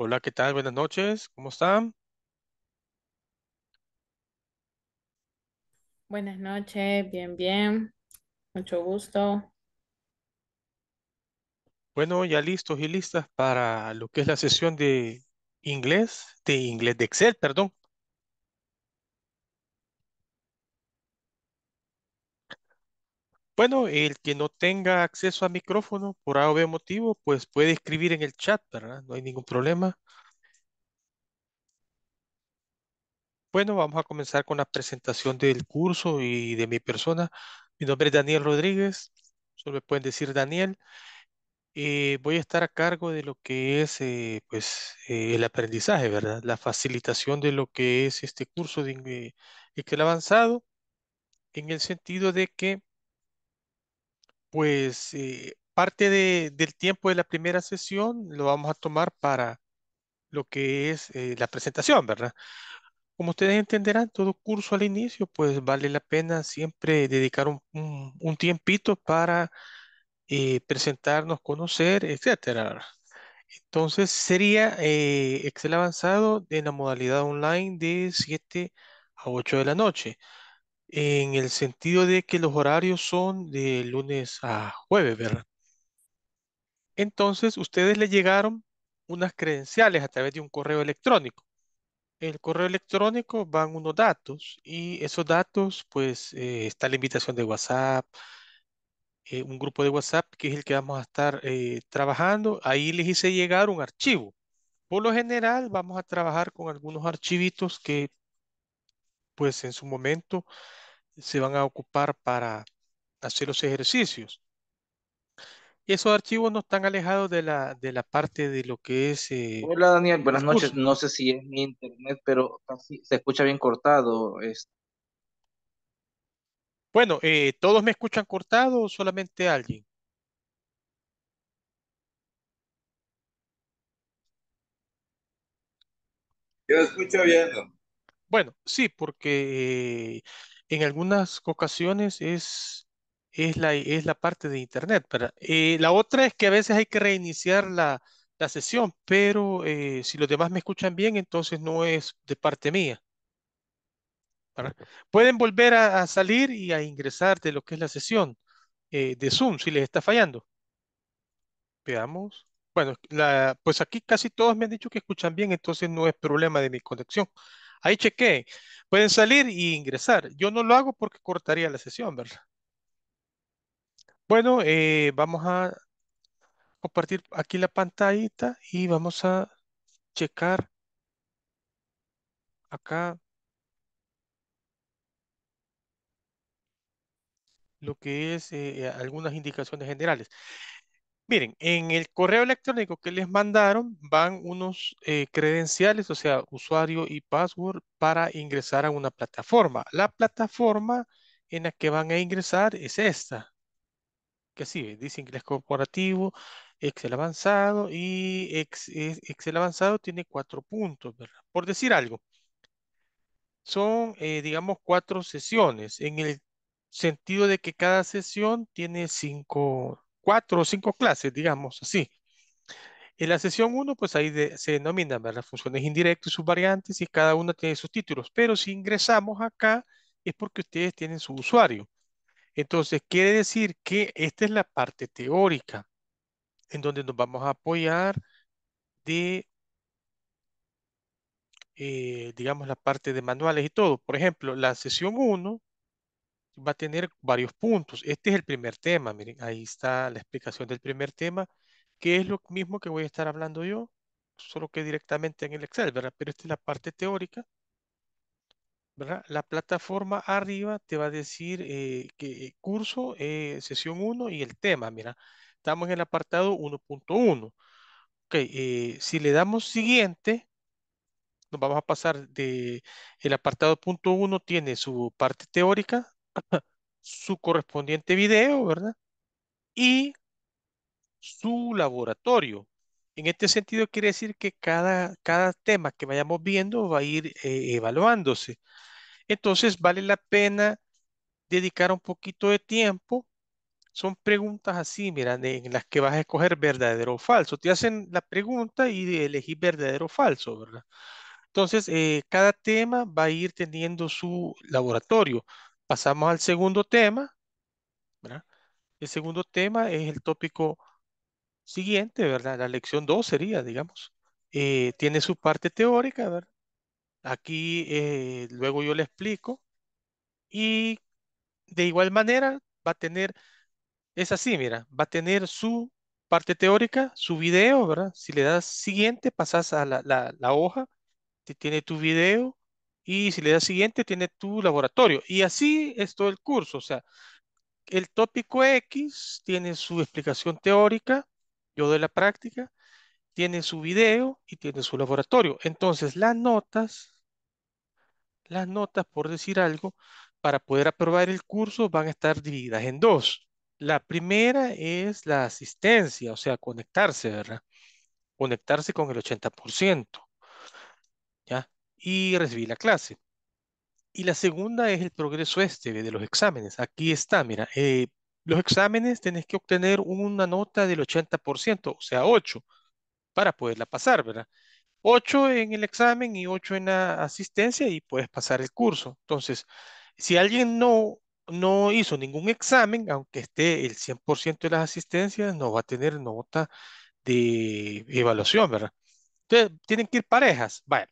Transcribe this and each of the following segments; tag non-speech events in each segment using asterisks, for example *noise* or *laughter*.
Hola, ¿qué tal? Buenas noches, ¿cómo están? Buenas noches, bien, bien, mucho gusto. Bueno, ya listos y listas para lo que es la sesión de inglés, de inglés de Excel, perdón. Bueno, el que no tenga acceso a micrófono por A o B motivo, pues puede escribir en el chat, ¿verdad? No hay ningún problema. Bueno, vamos a comenzar con la presentación del curso y de mi persona. Mi nombre es Daniel Rodríguez, solo me pueden decir Daniel. Eh, voy a estar a cargo de lo que es eh, pues, eh, el aprendizaje, ¿verdad? La facilitación de lo que es este curso de inglés, el avanzado, en el sentido de que pues eh, parte del tiempo de la primera sesión lo vamos a tomar para lo que es eh, la presentación, ¿verdad? Como ustedes entenderán, todo curso al inicio, pues vale la pena siempre dedicar un, tiempito para eh, presentarnos, conocer, etc. Entonces sería Excel avanzado en la modalidad online de 7 a 8 de la noche en el sentido de que los horarios son de lunes a jueves, ¿verdad? Entonces, ustedes le llegaron unas credenciales a través de un correo electrónico. El correo electrónico van unos datos y esos datos, pues, eh, está la invitación de WhatsApp, eh, un grupo de WhatsApp que es el que vamos a estar eh, trabajando. Ahí les hice llegar un archivo. Por lo general, vamos a trabajar con algunos archivitos que pues en su momento se van a ocupar para hacer los ejercicios. Y esos archivos no están alejados de la, de la parte de lo que es... Eh, Hola Daniel, buenas noches. No sé si es mi internet, pero casi se escucha bien cortado. Bueno, eh, ¿todos me escuchan cortado o solamente alguien? Yo escucho bien. Bueno, sí, porque eh, en algunas ocasiones es, es, la, es la parte de Internet. Eh, la otra es que a veces hay que reiniciar la, sesión, pero eh, si los demás me escuchan bien, entonces no es de parte mía. Pueden volver a, salir y a ingresar de lo que es la sesión de Zoom si les está fallando. Veamos. Bueno, pues aquí casi todos me han dicho que escuchan bien, entonces no es problema de mi conexión. Ahí chequé. Pueden salir e ingresar. Yo no lo hago porque cortaría la sesión, ¿verdad? Bueno, eh, vamos a compartir aquí la pantallita y vamos a checar acá lo que es eh, algunas indicaciones generales. Miren, en el correo electrónico que les mandaron van unos eh, credenciales, o sea, usuario y password para ingresar a una plataforma. La plataforma en la que van a ingresar es esta, que sí, dice inglés corporativo, Excel avanzado y Excel avanzado tiene cuatro puntos, ¿verdad? Por decir algo, son, eh, digamos, cuatro sesiones en el sentido de que cada sesión tiene cinco cuatro o cinco clases, digamos así. En la sesión 1, pues ahí se denominan las funciones indirectas y sus variantes y cada una tiene sus títulos. Pero si ingresamos acá es porque ustedes tienen su usuario. Entonces, quiere decir que esta es la parte teórica en donde nos vamos a apoyar de, eh, digamos, la parte de manuales y todo. Por ejemplo, la sesión 1 va a tener varios puntos. Este es el primer tema, miren, ahí está la explicación del primer tema, que es lo mismo que voy a estar hablando yo, solo que directamente en el Excel, ¿verdad? Pero esta es la parte teórica, ¿verdad? La plataforma arriba te va a decir eh, que curso, eh, sesión 1 y el tema, mira, estamos en el apartado 1.1. Ok, eh, si le damos siguiente, nos vamos a pasar de el apartado punto tiene su parte teórica, *laughs* su correspondiente video, ¿verdad? Y su laboratorio. En este sentido quiere decir que cada, tema que vayamos viendo va a ir eh, evaluándose. Entonces vale la pena dedicar un poquito de tiempo. Son preguntas así, mira, en las que vas a escoger verdadero o falso. Te hacen la pregunta y elegís verdadero o falso, ¿verdad? Entonces, eh, cada tema va a ir teniendo su laboratorio. Pasamos al segundo tema. El segundo tema es el tópico siguiente, ¿verdad? La lección 2 sería, digamos. Eh, tiene su parte teórica, Aquí eh, luego yo le explico. Y de igual manera va a tener, es así, mira, va a tener su parte teórica, su video, ¿verdad? Si le das siguiente, pasas a la, la hoja, te tiene tu video, y si le das siguiente, tiene tu laboratorio. Y así es todo el curso. O sea, el tópico X tiene su explicación teórica, yo de la práctica, tiene su video y tiene su laboratorio. Entonces, las notas, las notas, por decir algo, para poder aprobar el curso van a estar divididas en dos. La primera es la asistencia, o sea, conectarse, ¿verdad? Conectarse con el 80% y recibí la clase. Y la segunda es el progreso este de los exámenes. Aquí está, mira, eh, los exámenes tenés que obtener una nota del 80%, o sea, 8, para poderla pasar, ¿verdad? 8 en el examen y 8 en la asistencia y puedes pasar el curso. Entonces, si alguien no, no hizo ningún examen, aunque esté el 100% de las asistencias, no va a tener nota de evaluación, ¿verdad? Entonces, tienen que ir parejas. Vale.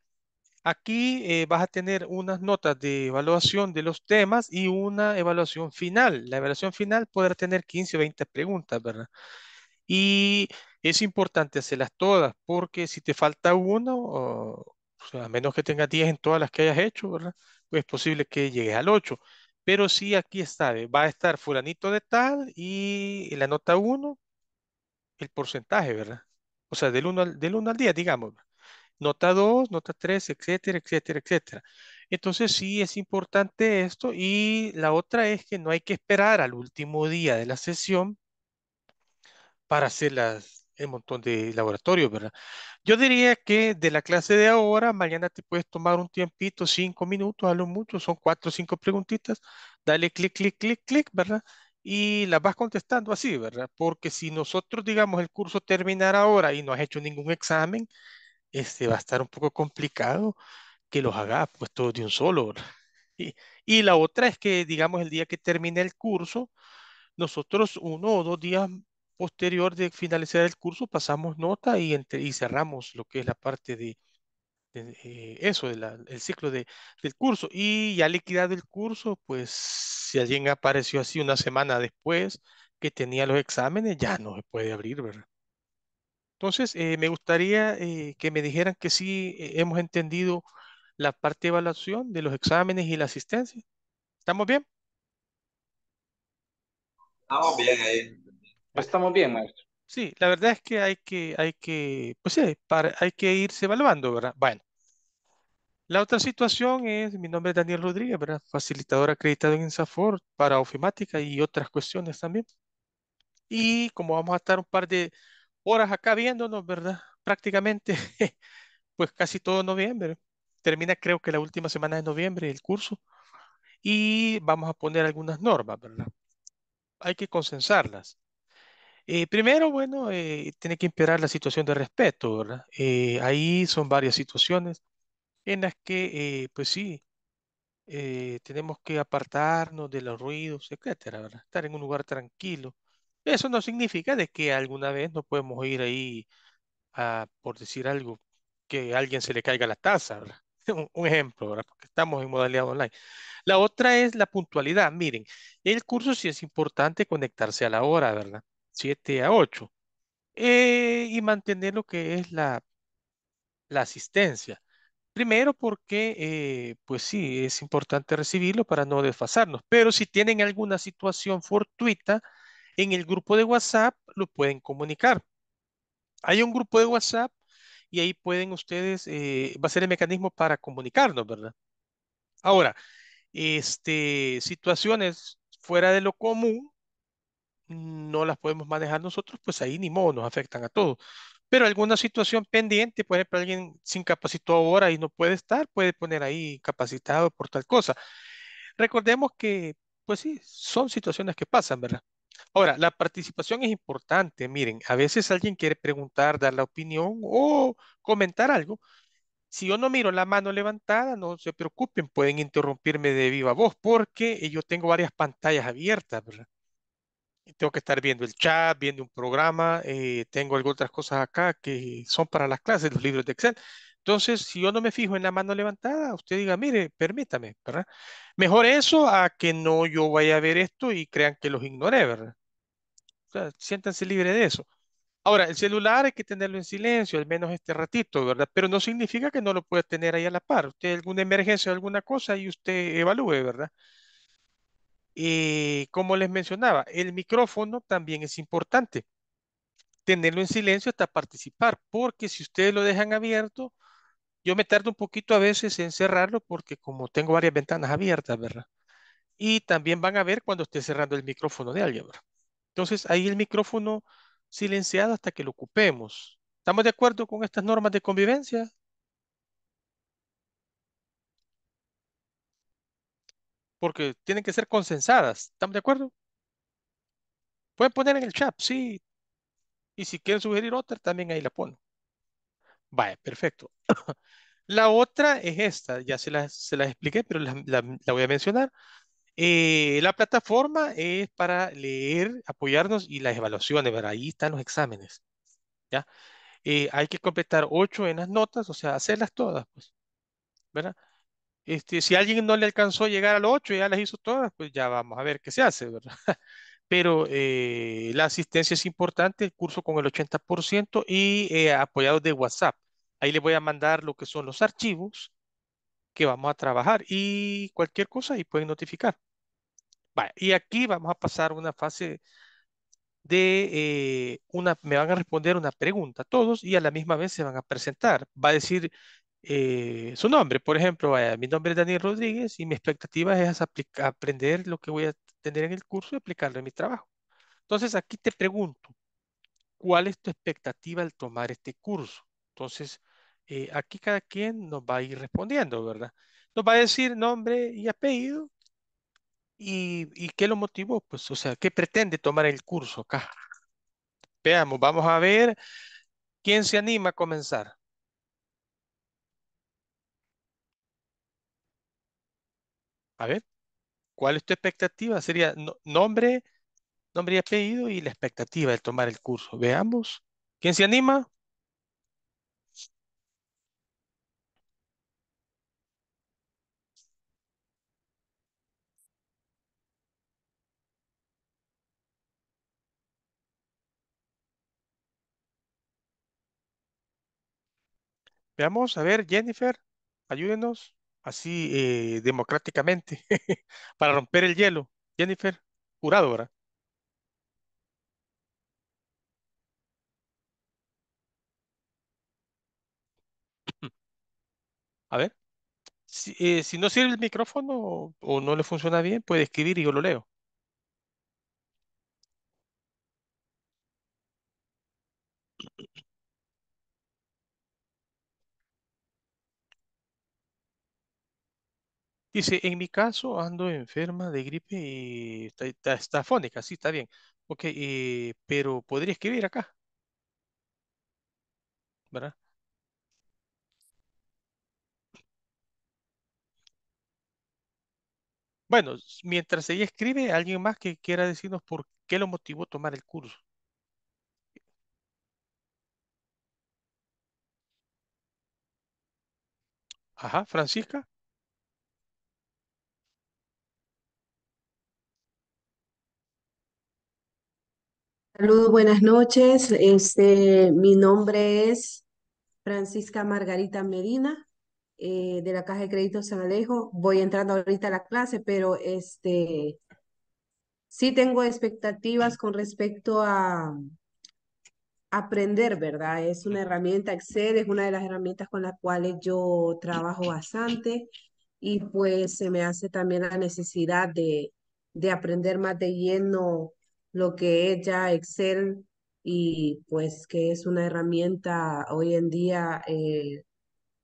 Aquí eh, vas a tener unas notas de evaluación de los temas y una evaluación final. La evaluación final podrá tener 15 o 20 preguntas, ¿verdad? Y es importante hacerlas todas, porque si te falta uno, a menos que tengas 10 en todas las que hayas hecho, ¿verdad? Pues es posible que llegues al 8. Pero sí, aquí está, va a estar fulanito de tal y la nota 1, el porcentaje, ¿verdad? O sea, del 1 al, del 1 al 10, digamos nota 2, nota 3, etcétera, etcétera, etcétera. Entonces sí es importante esto y la otra es que no hay que esperar al último día de la sesión para hacer el montón de laboratorios, ¿verdad? Yo diría que de la clase de ahora, mañana te puedes tomar un tiempito, cinco minutos, a lo mucho, son cuatro o cinco preguntitas, dale clic, clic, clic, clic, ¿verdad? y las vas contestando así, ¿verdad? Porque si nosotros, digamos, el curso terminar ahora y no has hecho ningún examen, este, va a estar un poco complicado que los haga pues todos de un solo. *laughs* Y, la otra es que, digamos, el día que termine el curso, nosotros uno o dos días posterior de finalizar el curso pasamos nota y, entre, y cerramos lo que es la parte de, eh, eso, el de ciclo del curso. Y ya liquidado el curso, pues si alguien apareció así una semana después que tenía los exámenes, ya no se puede abrir, ¿verdad? Entonces, eh, me gustaría eh, que me dijeran que sí eh, hemos entendido la parte de evaluación de los exámenes y la asistencia. ¿Estamos bien? Estamos bien ahí. Pues Estamos bien, maestro. Sí, la verdad es que hay que, hay que, pues hay que irse evaluando, ¿verdad? Bueno. La otra situación es, mi nombre es Daniel Rodríguez, ¿verdad? Facilitador acreditado en INSAFOR para ofimática y otras cuestiones también. Y como vamos a estar un par de horas acá viéndonos, ¿verdad? Prácticamente, *laughs* pues casi todo noviembre. Termina creo que la última semana de noviembre el curso. Y vamos a poner algunas normas, ¿verdad? Hay que consensarlas. Eh, primero, bueno, eh, tiene que imperar la situación de respeto, ¿verdad? Eh, ahí son varias situaciones en las que, pues sí, tenemos que apartarnos de los ruidos, etcétera, ¿verdad? Estar en un lugar tranquilo, eso no significa de que alguna vez no podemos ir ahí a, por decir algo, que a alguien se le caiga la taza, *laughs* Un, ejemplo, Porque estamos en modalidad online. La otra es la puntualidad. Miren, el curso sí es importante conectarse a la hora, ¿verdad? 7 a 8. Eh, y mantener lo que es la, asistencia. Primero porque, eh, pues sí, es importante recibirlo para no desfasarnos, pero si tienen alguna situación fortuita, en el grupo de WhatsApp lo pueden comunicar. Hay un grupo de WhatsApp y ahí pueden ustedes, eh, va a ser el mecanismo para comunicarnos, ¿verdad? Ahora, este, situaciones fuera de lo común, no las podemos manejar nosotros, pues ahí ni modo, nos afectan a todos. Pero alguna situación pendiente, por ejemplo, alguien se incapacitó ahora y no puede estar, puede poner ahí capacitado por tal cosa. Recordemos que, pues sí, son situaciones que pasan, ¿verdad? Ahora, la participación es importante. Miren, a veces alguien quiere preguntar, dar la opinión o comentar algo. Si yo no miro la mano levantada, no se preocupen, pueden interrumpirme de viva voz porque eh, yo tengo varias pantallas abiertas, tengo que estar viendo el chat, viendo un programa, eh, tengo algunas otras cosas acá que son para las clases, los libros de Excel. Entonces, si yo no me fijo en la mano levantada, usted diga, mire, permítame, ¿verdad? Mejor eso a que no yo vaya a ver esto y crean que los ignoré, ¿verdad? O sea, siéntanse libre de eso. Ahora, el celular hay que tenerlo en silencio, al menos este ratito, ¿verdad? Pero no significa que no lo pueda tener ahí a la par. Usted alguna emergencia, o alguna cosa y usted evalúe, ¿verdad? Y eh, como les mencionaba, el micrófono también es importante. Tenerlo en silencio hasta participar, porque si ustedes lo dejan abierto, yo me tardo un poquito a veces en cerrarlo porque como tengo varias ventanas abiertas, ¿verdad? Y también van a ver cuando esté cerrando el micrófono de alguien, Entonces ahí el micrófono silenciado hasta que lo ocupemos. ¿Estamos de acuerdo con estas normas de convivencia? Porque tienen que ser consensadas. ¿Estamos de acuerdo? Pueden poner en el chat, sí. Y si quieren sugerir otra, también ahí la pongo. Vale, perfecto. *coughs* La otra es esta, ya se las se la expliqué, pero la, la, voy a mencionar. Eh, la plataforma es para leer, apoyarnos y las evaluaciones, ¿verdad? Ahí están los exámenes, ¿ya? Eh, hay que completar ocho en las notas, o sea, hacerlas todas, pues, ¿verdad? Este, si alguien no le alcanzó a llegar al ocho y ya las hizo todas, pues ya vamos a ver qué se hace, ¿verdad? *laughs* pero eh, la asistencia es importante, el curso con el 80% y eh, apoyados de WhatsApp. Ahí les voy a mandar lo que son los archivos que vamos a trabajar y cualquier cosa y pueden notificar. y aquí vamos a pasar una fase de eh, una, me van a responder una pregunta todos y a la misma vez se van a presentar. Va a decir eh, su nombre. Por ejemplo, vaya, mi nombre es Daniel Rodríguez y mi expectativa es aprender lo que voy a tener en el curso y aplicarlo en mi trabajo. Entonces, aquí te pregunto, ¿cuál es tu expectativa al tomar este curso? Entonces, eh, aquí cada quien nos va a ir respondiendo, ¿verdad? Nos va a decir nombre y apellido y, y qué lo motivó, pues, o sea, qué pretende tomar el curso acá. Veamos, vamos a ver quién se anima a comenzar. A ver, ¿cuál es tu expectativa? Sería nombre, nombre y apellido y la expectativa de tomar el curso. Veamos. ¿Quién se anima? Veamos, a ver, Jennifer, ayúdenos así eh, democráticamente *laughs* para romper el hielo. Jennifer, jurado, ¿verdad? Mm. A ver, eh, si no sirve el micrófono o no le funciona bien, puede escribir y yo lo leo. Dice, en mi caso ando enferma de gripe y eh, está, fónica, sí, está bien. Ok, eh, pero podría escribir acá. ¿Verdad? Bueno, mientras ella escribe, alguien más que quiera decirnos por qué lo motivó a tomar el curso. Ajá, Francisca. Saludos, buenas noches. Este, mi nombre es Francisca Margarita Medina, eh, de la Caja de Crédito San Alejo. Voy entrando ahorita a la clase, pero este, sí tengo expectativas con respecto a aprender, ¿verdad? Es una herramienta Excel, es una de las herramientas con las cuales yo trabajo bastante y pues se me hace también la necesidad de, de aprender más de lleno lo que es ya Excel y pues que es una herramienta hoy en día eh,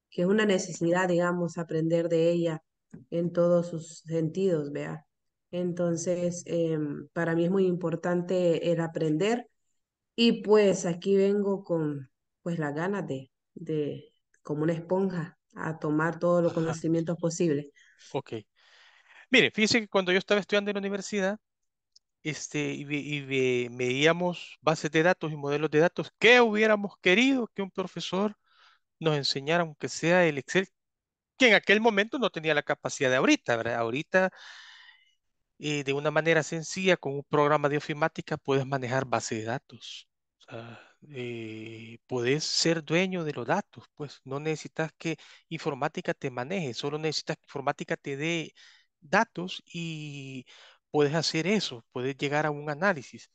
que es una necesidad, digamos, aprender de ella en todos sus sentidos, vea. Entonces, em, para mí es muy importante el aprender y pues aquí vengo con pues la ganas de, de como una esponja, a tomar todos los conocimientos posibles. Ok. Mire, fíjese que cuando yo estaba estudiando en la universidad, este, y, veíamos bases de datos y modelos de datos, que hubiéramos querido que un profesor nos enseñara, aunque sea el Excel, que en aquel momento no tenía la capacidad de ahorita, Ahorita, eh, de una manera sencilla, con un programa de ofimática, puedes manejar bases de datos. O eh, ser dueño de los datos, pues no necesitas que informática te maneje, solo necesitas que informática te dé datos y puedes hacer eso, puedes llegar a un análisis.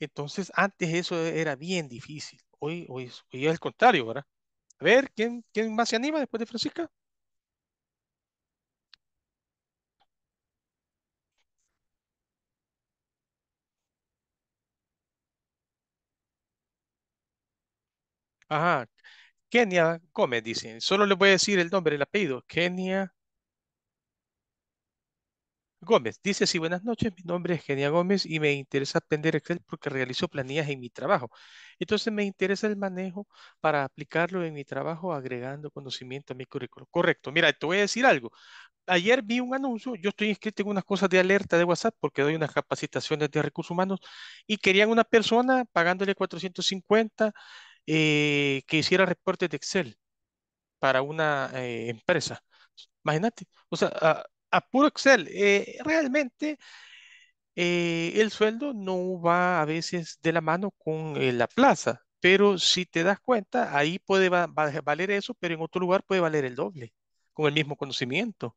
Entonces, antes eso era bien difícil. Hoy, hoy, es el contrario, ¿verdad? A ver, ¿quién, ¿quién más se anima después de Francisca? Ajá. Kenia Gómez, dicen. Solo les voy a decir el nombre, el apellido. Kenia Gómez dice, sí, buenas noches, mi nombre es Genia Gómez y me interesa aprender Excel porque realizo planillas en mi trabajo. Entonces me interesa el manejo para aplicarlo en mi trabajo agregando conocimiento a mi currículo. Correcto, mira, te voy a decir algo. Ayer vi un anuncio, yo estoy inscrito en unas cosas de alerta de WhatsApp porque doy unas capacitaciones de recursos humanos y querían una persona pagándole 450 eh, que hiciera reportes de Excel para una eh, empresa. Imagínate, o sea, ah, a puro Excel. Eh, realmente eh, el sueldo no va a veces de la mano con eh, la plaza, pero si te das cuenta, ahí puede valer eso, pero en otro lugar puede valer el doble, con el mismo conocimiento.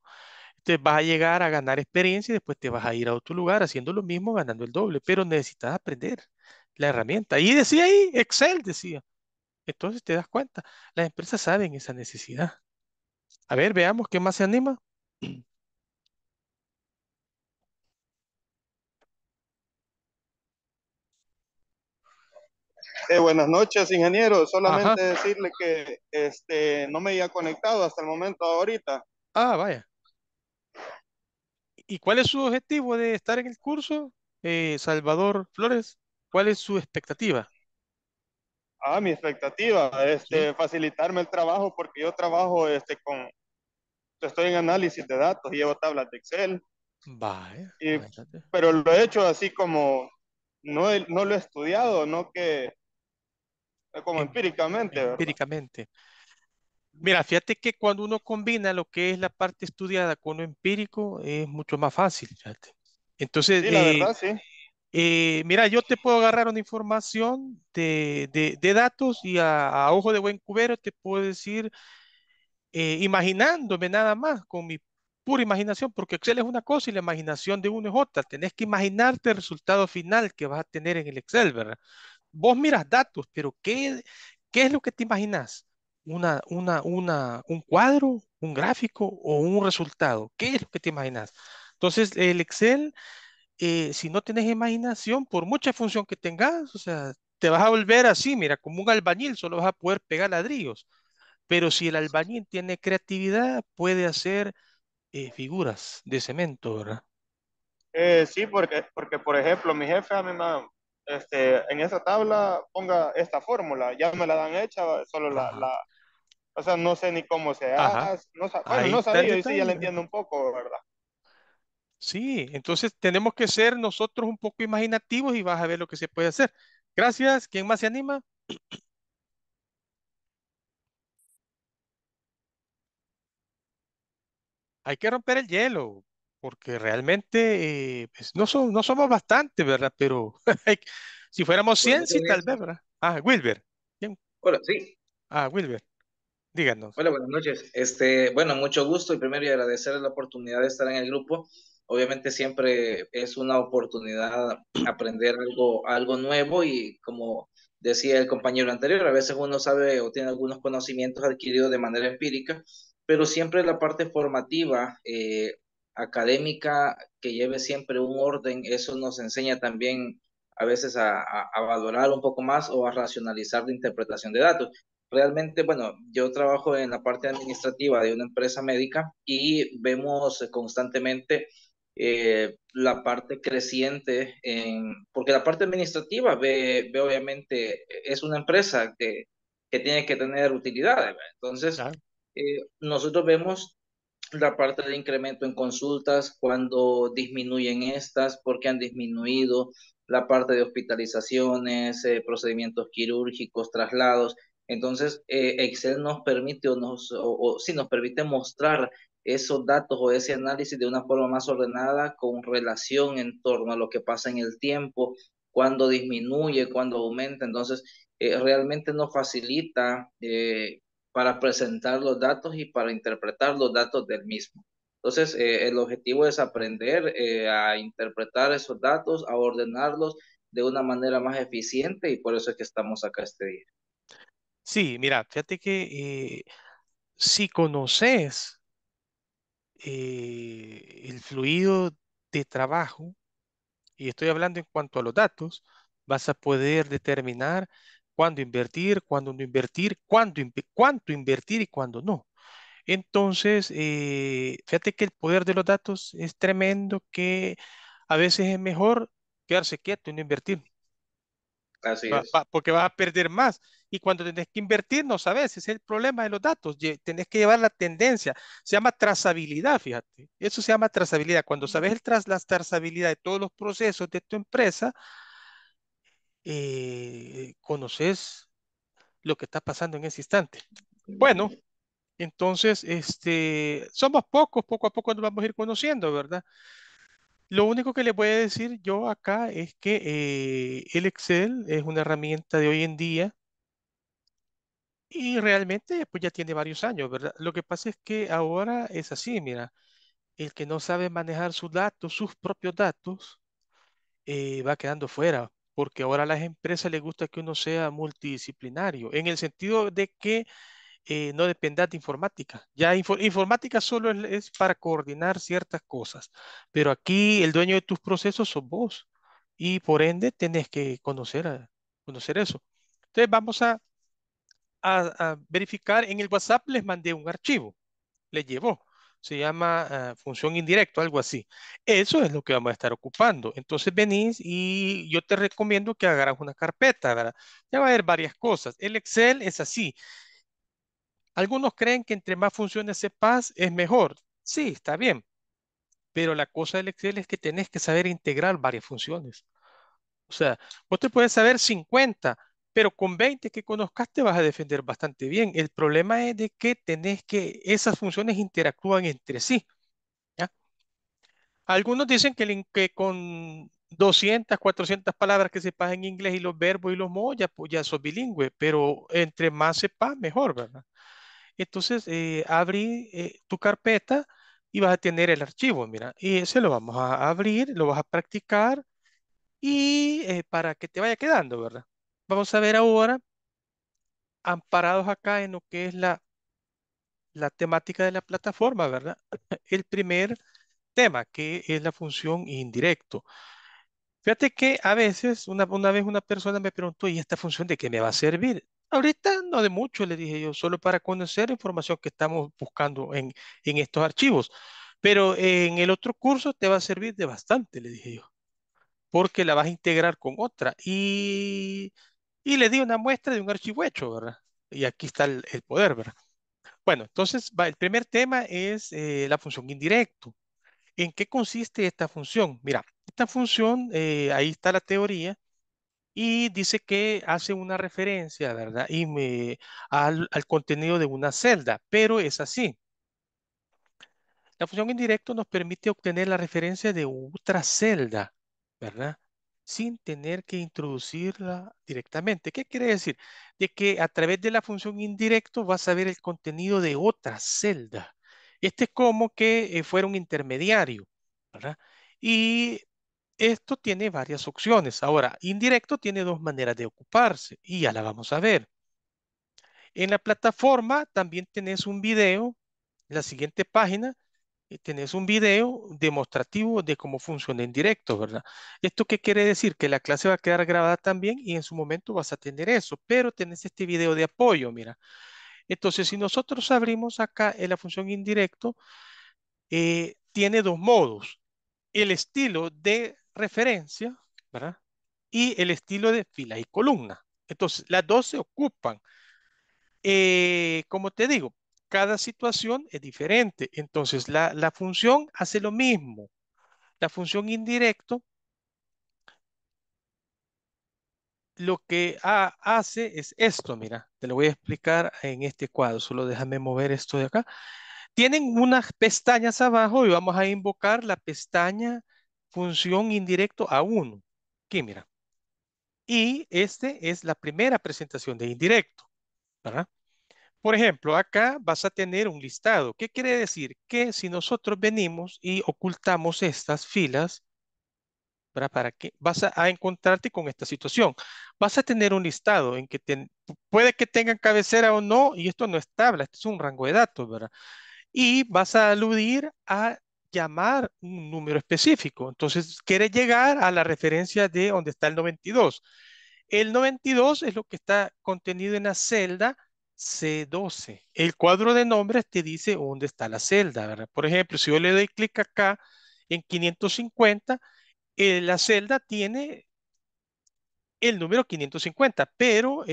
Entonces vas a llegar a ganar experiencia y después te vas a ir a otro lugar haciendo lo mismo, ganando el doble, pero necesitas aprender la herramienta. Y decía ahí, Excel decía. Entonces te das cuenta, las empresas saben esa necesidad. A ver, veamos qué más se anima. *clears throat* Eh, buenas noches, ingeniero. Solamente decirle que este, no me había conectado hasta el momento ahorita. Ah, vaya. ¿Y cuál es su objetivo de estar en el curso, eh, Salvador Flores? ¿Cuál es su expectativa? Ah, mi expectativa, este, facilitarme el trabajo porque yo trabajo este, con, estoy en análisis de datos, llevo tablas de Excel. Vaya. pero lo he hecho así como, no, no lo he estudiado, no que como empíricamente, ¿verdad? Empíricamente. Mira, fíjate que cuando uno combina lo que es la parte estudiada con lo empírico, es mucho más fácil, fíjate. Entonces, eh, eh, mira, yo te puedo agarrar una información de, datos y a, ojo de buen cubero te puedo decir, eh, imaginándome nada más con mi pura imaginación, porque Excel es una cosa y la imaginación de uno es otra. Tenés que imaginarte el resultado final que vas a tener en el Excel, ¿verdad? vos miras datos, pero ¿qué, qué es lo que te imaginas? Una, una, una, un cuadro, un gráfico o un resultado. ¿Qué es lo que te imaginas? Entonces, el Excel, eh, si no tienes imaginación, por mucha función que tengas, o sea, te vas a volver así, mira, como un albañil, solo vas a poder pegar ladrillos. Pero si el albañil tiene creatividad, puede hacer eh, figuras de cemento, ¿verdad? Eh, sí, porque, porque, por ejemplo, mi jefe a mí me, este, en esa tabla ponga esta fórmula, ya me la dan hecha, solo la, la o sea, no sé ni cómo se hace, no, bueno, no sabía, ya la entiendo un poco, ¿verdad? Sí, entonces tenemos que ser nosotros un poco imaginativos y vas a ver lo que se puede hacer. Gracias, ¿quién más se anima? Hay que romper el hielo porque realmente eh, pues, no, son, no somos bastante, ¿verdad? Pero *laughs* si fuéramos 100, sí, tal vez, ¿verdad? Ah, Wilber. Hola, sí. Ah, Wilber. Díganos. Hola, buenas noches. Este, bueno, mucho gusto y primero y agradecer la oportunidad de estar en el grupo. Obviamente siempre es una oportunidad *clears throat* aprender algo, algo nuevo y como decía el compañero anterior, a veces uno sabe o tiene algunos conocimientos adquiridos de manera empírica, pero siempre la parte formativa eh, académica que lleve siempre un orden, eso nos enseña también a veces a, valorar un poco más o a racionalizar la interpretación de datos. Realmente, bueno, yo trabajo en la parte administrativa de una empresa médica y vemos constantemente eh, la parte creciente, en, porque la parte administrativa ve, obviamente es una empresa que, que tiene que tener utilidades. Entonces, eh, nosotros vemos la parte de incremento en consultas, cuando disminuyen estas, porque han disminuido la parte de hospitalizaciones, eh, procedimientos quirúrgicos, traslados. Entonces, eh, Excel nos permite o, nos, o, sí, nos permite mostrar esos datos o ese análisis de una forma más ordenada con relación en torno a lo que pasa en el tiempo, cuando disminuye, cuando aumenta. Entonces, eh, realmente nos facilita para presentar los datos y para interpretar los datos del mismo. Entonces, eh, el objetivo es aprender eh, a interpretar esos datos, a ordenarlos de una manera más eficiente y por eso es que estamos acá este día. Sí, mira, fíjate que eh, si conoces el fluido de trabajo, y estoy hablando en cuanto a los datos, vas a poder determinar cuándo invertir, cuándo no invertir, cuándo, cuánto invertir y cuándo no. Entonces, eh, fíjate que el poder de los datos es tremendo que a veces es mejor quedarse quieto y no invertir. Así es. porque vas a perder más. Y cuando tenés que invertir, no sabes, ese es el problema de los datos. Tenés que llevar la tendencia. Se llama trazabilidad, fíjate. Eso se llama trazabilidad. Cuando sabes el tras, la trazabilidad de todos los procesos de tu empresa, eh, conoces lo que está pasando en ese instante. Bueno, entonces, este, somos pocos, poco a poco nos vamos a ir conociendo, ¿verdad? Lo único que le voy a decir yo acá es que eh, el Excel es una herramienta de hoy en día y realmente pues ya tiene varios años, ¿verdad? Lo que pasa es que ahora es así, mira, el que no sabe manejar sus datos, sus propios datos, eh, va quedando fuera porque ahora a las empresas les gusta que uno sea multidisciplinario, en el sentido de que eh, no dependa de informática. Ya informática solo es, para coordinar ciertas cosas, pero aquí el dueño de tus procesos son vos y por ende tenés que conocer, a, conocer eso. Entonces vamos a, a verificar, en el WhatsApp les mandé un archivo, les llevó se llama ah, función indirecta, algo así. Eso es lo que vamos a estar ocupando. Entonces venís y yo te recomiendo que agarras una carpeta, Ya va a haber varias cosas. El Excel es así. Algunos creen que entre más funciones sepas es mejor. Sí, está bien. Pero la cosa del Excel es que tenés que saber integrar varias funciones. O sea, vos te puedes saber 50, pero con 20 que conozcas te vas a defender bastante bien. El problema es de que tenés que esas funciones interactúan entre sí. Algunos dicen que, con 200, 400 palabras que sepas en inglés y los verbos y los modos ya, pues ya sos bilingüe, pero entre más sepas, mejor, ¿verdad? Entonces, eh, abrí eh, tu carpeta y vas a tener el archivo, mira, y ese lo vamos a abrir, lo vas a practicar y eh, para que te vaya quedando, ¿verdad? Vamos a ver ahora, amparados acá en lo que es la, la temática de la plataforma, ¿verdad? *laughs* El primer tema, que es la función indirecto. Fíjate que a veces, una, una vez una persona me preguntó, ¿y esta función de qué me va a servir? Ahorita no de mucho, le dije yo, solo para conocer información que estamos buscando en, en estos archivos. Pero en el otro curso te va a servir de bastante, le dije yo, porque la vas a integrar con otra. Y y le di una muestra de un archivo hecho, ¿verdad? Y aquí está el, poder, ¿verdad? Bueno, entonces el primer tema es eh, la función indirecto. ¿En qué consiste esta función? Mira, esta función, eh, ahí está la teoría, y dice que hace una referencia, ¿verdad? Y me, al, al, contenido de una celda, pero es así. La función indirecto nos permite obtener la referencia de otra celda, ¿verdad? sin tener que introducirla directamente. ¿Qué quiere decir? De que a través de la función indirecto vas a ver el contenido de otra celda. Este es como que eh, fuera un intermediario, Y esto tiene varias opciones. Ahora, indirecto tiene dos maneras de ocuparse y ya la vamos a ver. En la plataforma también tenés un video, en la siguiente página, eh, tenés un video demostrativo de cómo funciona en directo, ¿verdad? ¿Esto qué quiere decir? Que la clase va a quedar grabada también y en su momento vas a tener eso, pero tenés este video de apoyo, mira. Entonces, si nosotros abrimos acá en la función indirecto, eh, tiene dos modos. El estilo de referencia, ¿verdad? Y el estilo de fila y columna. Entonces, las dos se ocupan. Eh, como te digo, cada situación es diferente. Entonces, la, función hace lo mismo. La función indirecto lo que hace es esto, mira, te lo voy a explicar en este cuadro, solo déjame mover esto de acá. Tienen unas pestañas abajo y vamos a invocar la pestaña función indirecto a uno. Aquí, mira. Y este es la primera presentación de indirecto, ¿verdad? Por ejemplo, acá vas a tener un listado. ¿Qué quiere decir? Que si nosotros venimos y ocultamos estas filas, ¿Para qué? Vas a, encontrarte con esta situación. Vas a tener un listado en que puede que tengan cabecera o no, y esto no es tabla, esto es un rango de datos, ¿verdad? Y vas a aludir a llamar un número específico. Entonces, quiere llegar a la referencia de donde está el 92. El 92 es lo que está contenido en la celda C12. El cuadro de nombres te dice dónde está la celda, Por ejemplo, si yo le doy clic acá en 550, eh, la celda tiene el número 550, pero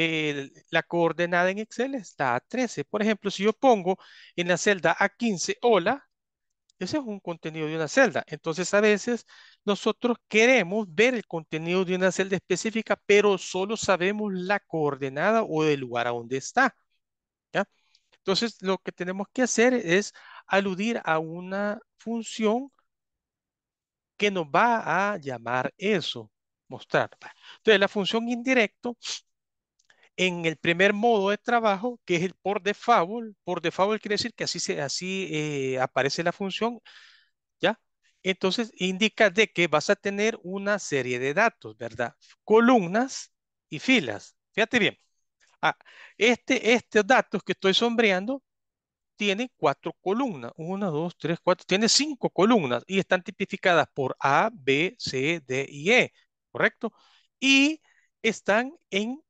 la coordenada en Excel está a 13. Por ejemplo, si yo pongo en la celda A15, hola, ese es un contenido de una celda. Entonces, a veces nosotros queremos ver el contenido de una celda específica, pero solo sabemos la coordenada o el lugar a donde está. Entonces, lo que tenemos que hacer es aludir a una función que nos va a llamar eso, mostrar. Entonces, la función indirecto en el primer modo de trabajo, que es el por default, por default quiere decir que así, se, así eh, aparece la función, ¿ya? Entonces, indica de que vas a tener una serie de datos, ¿verdad? Columnas y filas. Fíjate bien. Ah, este, dato datos que estoy sombreando tiene cuatro columnas. Una, dos, tres, cuatro. Tiene cinco columnas y están tipificadas por A, B, C, D y E. ¿Correcto? Y están en,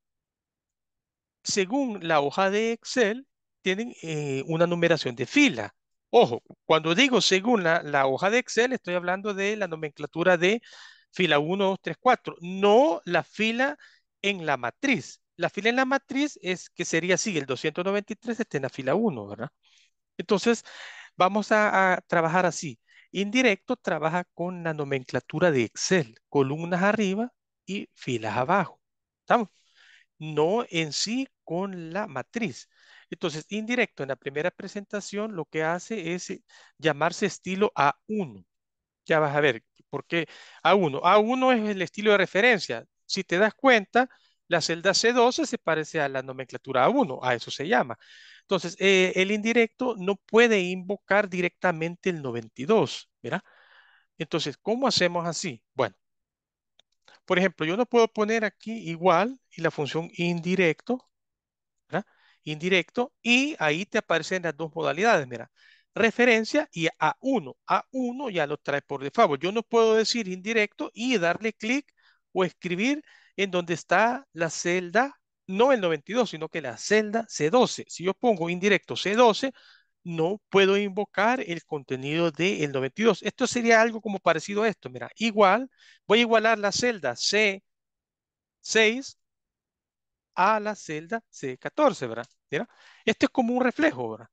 según la hoja de Excel, tienen eh, una numeración de fila. Ojo, cuando digo según la, la, hoja de Excel, estoy hablando de la nomenclatura de fila 1, 2, 3, 4, no la fila en la matriz la fila en la matriz es que sería así, el 293 está en la fila 1, ¿verdad? Entonces, vamos a, a trabajar así. Indirecto trabaja con la nomenclatura de Excel, columnas arriba y filas abajo. ¿Estamos? No en sí con la matriz. Entonces, indirecto, en la primera presentación lo que hace es eh, llamarse estilo A1. Ya vas a ver por qué A1. A1 es el estilo de referencia. Si te das cuenta, la celda C12 se parece a la nomenclatura A1, a eso se llama. Entonces, eh, el indirecto no puede invocar directamente el 92, ¿verdad? Entonces, ¿cómo hacemos así? Bueno, por ejemplo, yo no puedo poner aquí igual y la función indirecto, ¿verdad? Indirecto, y ahí te aparecen las dos modalidades, mira, referencia y A1. A1 ya lo trae por default. Yo no puedo decir indirecto y darle clic o escribir en donde está la celda, no el 92, sino que la celda C12. Si yo pongo indirecto C12, no puedo invocar el contenido del 92. Esto sería algo como parecido a esto. Mira, igual, voy a igualar la celda C6 a la celda C14, ¿verdad? Mira, esto es como un reflejo, ¿verdad?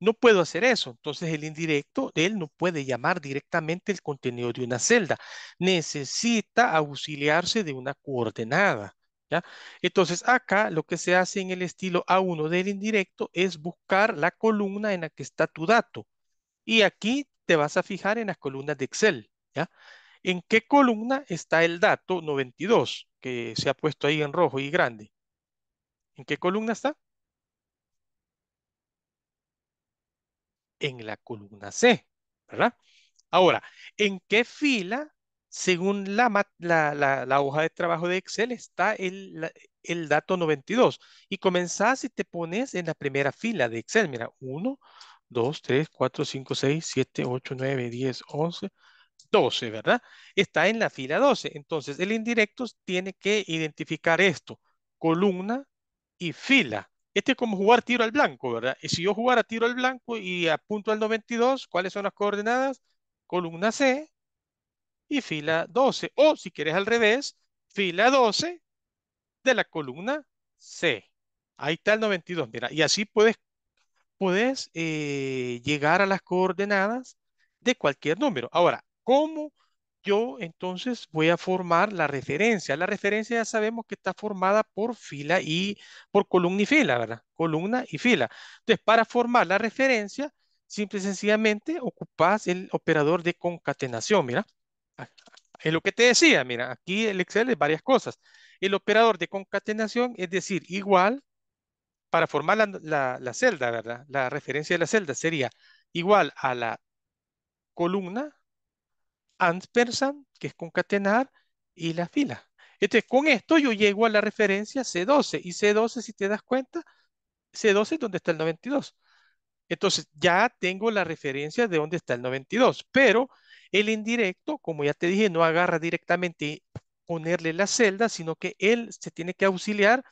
No puedo hacer eso. Entonces el indirecto, él no puede llamar directamente el contenido de una celda. Necesita auxiliarse de una coordenada. ¿ya? Entonces acá lo que se hace en el estilo A1 del indirecto es buscar la columna en la que está tu dato. Y aquí te vas a fijar en las columnas de Excel. ¿ya? ¿En qué columna está el dato 92 que se ha puesto ahí en rojo y grande? ¿En qué columna está? en la columna C, ¿verdad? Ahora, ¿en qué fila, según la, hoja de trabajo de Excel, está el, el, dato 92? Y comenzás y te pones en la primera fila de Excel. Mira, 1, 2, 3, 4, 5, 6, 7, 8, 9, 10, 11, 12, ¿verdad? Está en la fila 12. Entonces, el indirecto tiene que identificar esto, columna y fila. Este es como jugar tiro al blanco, ¿verdad? Y si yo jugara tiro al blanco y apunto al 92, ¿cuáles son las coordenadas? Columna C y fila 12. O si quieres al revés, fila 12 de la columna C. Ahí está el 92, mira. Y así puedes, eh, llegar a las coordenadas de cualquier número. Ahora, ¿cómo yo entonces voy a formar la referencia. La referencia ya sabemos que está formada por fila y por columna y fila, ¿verdad? Columna y fila. Entonces, para formar la referencia, simple y sencillamente ocupas el operador de concatenación, mira. Ah, es lo que te decía, mira, aquí el Excel es varias cosas. El operador de concatenación, es decir, igual, para formar la, la celda, ¿verdad? La referencia de la celda sería igual a la columna person, que es concatenar, y la fila. Entonces, este, con esto yo llego a la referencia C12. Y C12, si te das cuenta, C12 es donde está el 92. Entonces, ya tengo la referencia de donde está el 92. Pero el indirecto, como ya te dije, no agarra directamente ponerle la celda, sino que él se tiene que auxiliar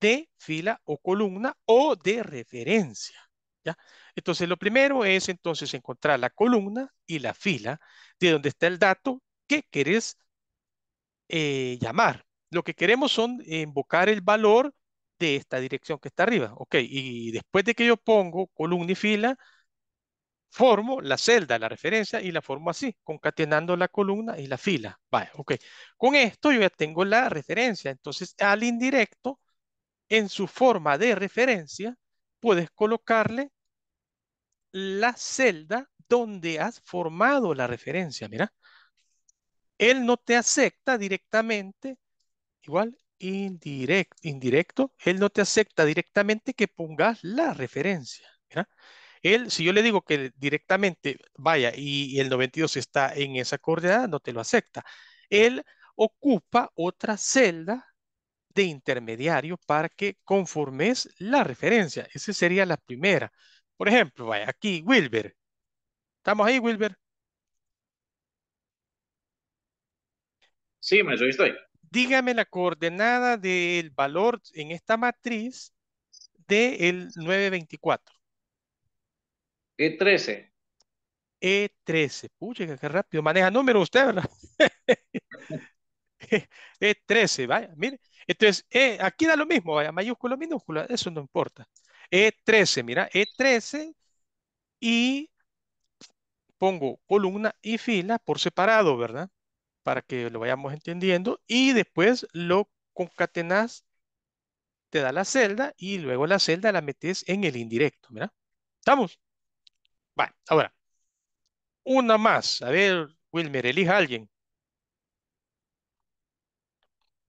de fila o columna o de referencia. ¿ya? Entonces, lo primero es entonces encontrar la columna y la fila de donde está el dato que querés eh, llamar. Lo que queremos son invocar el valor de esta dirección que está arriba. Ok, y después de que yo pongo columna y fila, formo la celda, la referencia, y la formo así, concatenando la columna y la fila. Vale, ok. Con esto yo ya tengo la referencia. Entonces, al indirecto, en su forma de referencia, puedes colocarle la celda donde has formado la referencia, mira. Él no te acepta directamente, igual indirecto, indirecto, él no te acepta directamente que pongas la referencia, mira. Él, si yo le digo que directamente, vaya, y, y el 92 está en esa coordenada, no te lo acepta. Él ocupa otra celda de intermediario para que conformes la referencia. Esa sería la primera. Por ejemplo, vaya aquí, Wilber. ¿Estamos ahí, Wilber? Sí, me estoy. Dígame la coordenada del valor en esta matriz del 924. E13. E13. Pucha, qué rápido. Maneja número usted, ¿verdad? *laughs* E13, vaya, mire. Entonces, e, aquí da lo mismo, vaya, mayúscula, minúscula, eso no importa. E13, mira, E13 y pongo columna y fila por separado, ¿verdad? Para que lo vayamos entendiendo y después lo concatenás te da la celda y luego la celda la metes en el indirecto, mira. ¿Estamos? Vale, ahora, una más. A ver, Wilmer, elija alguien.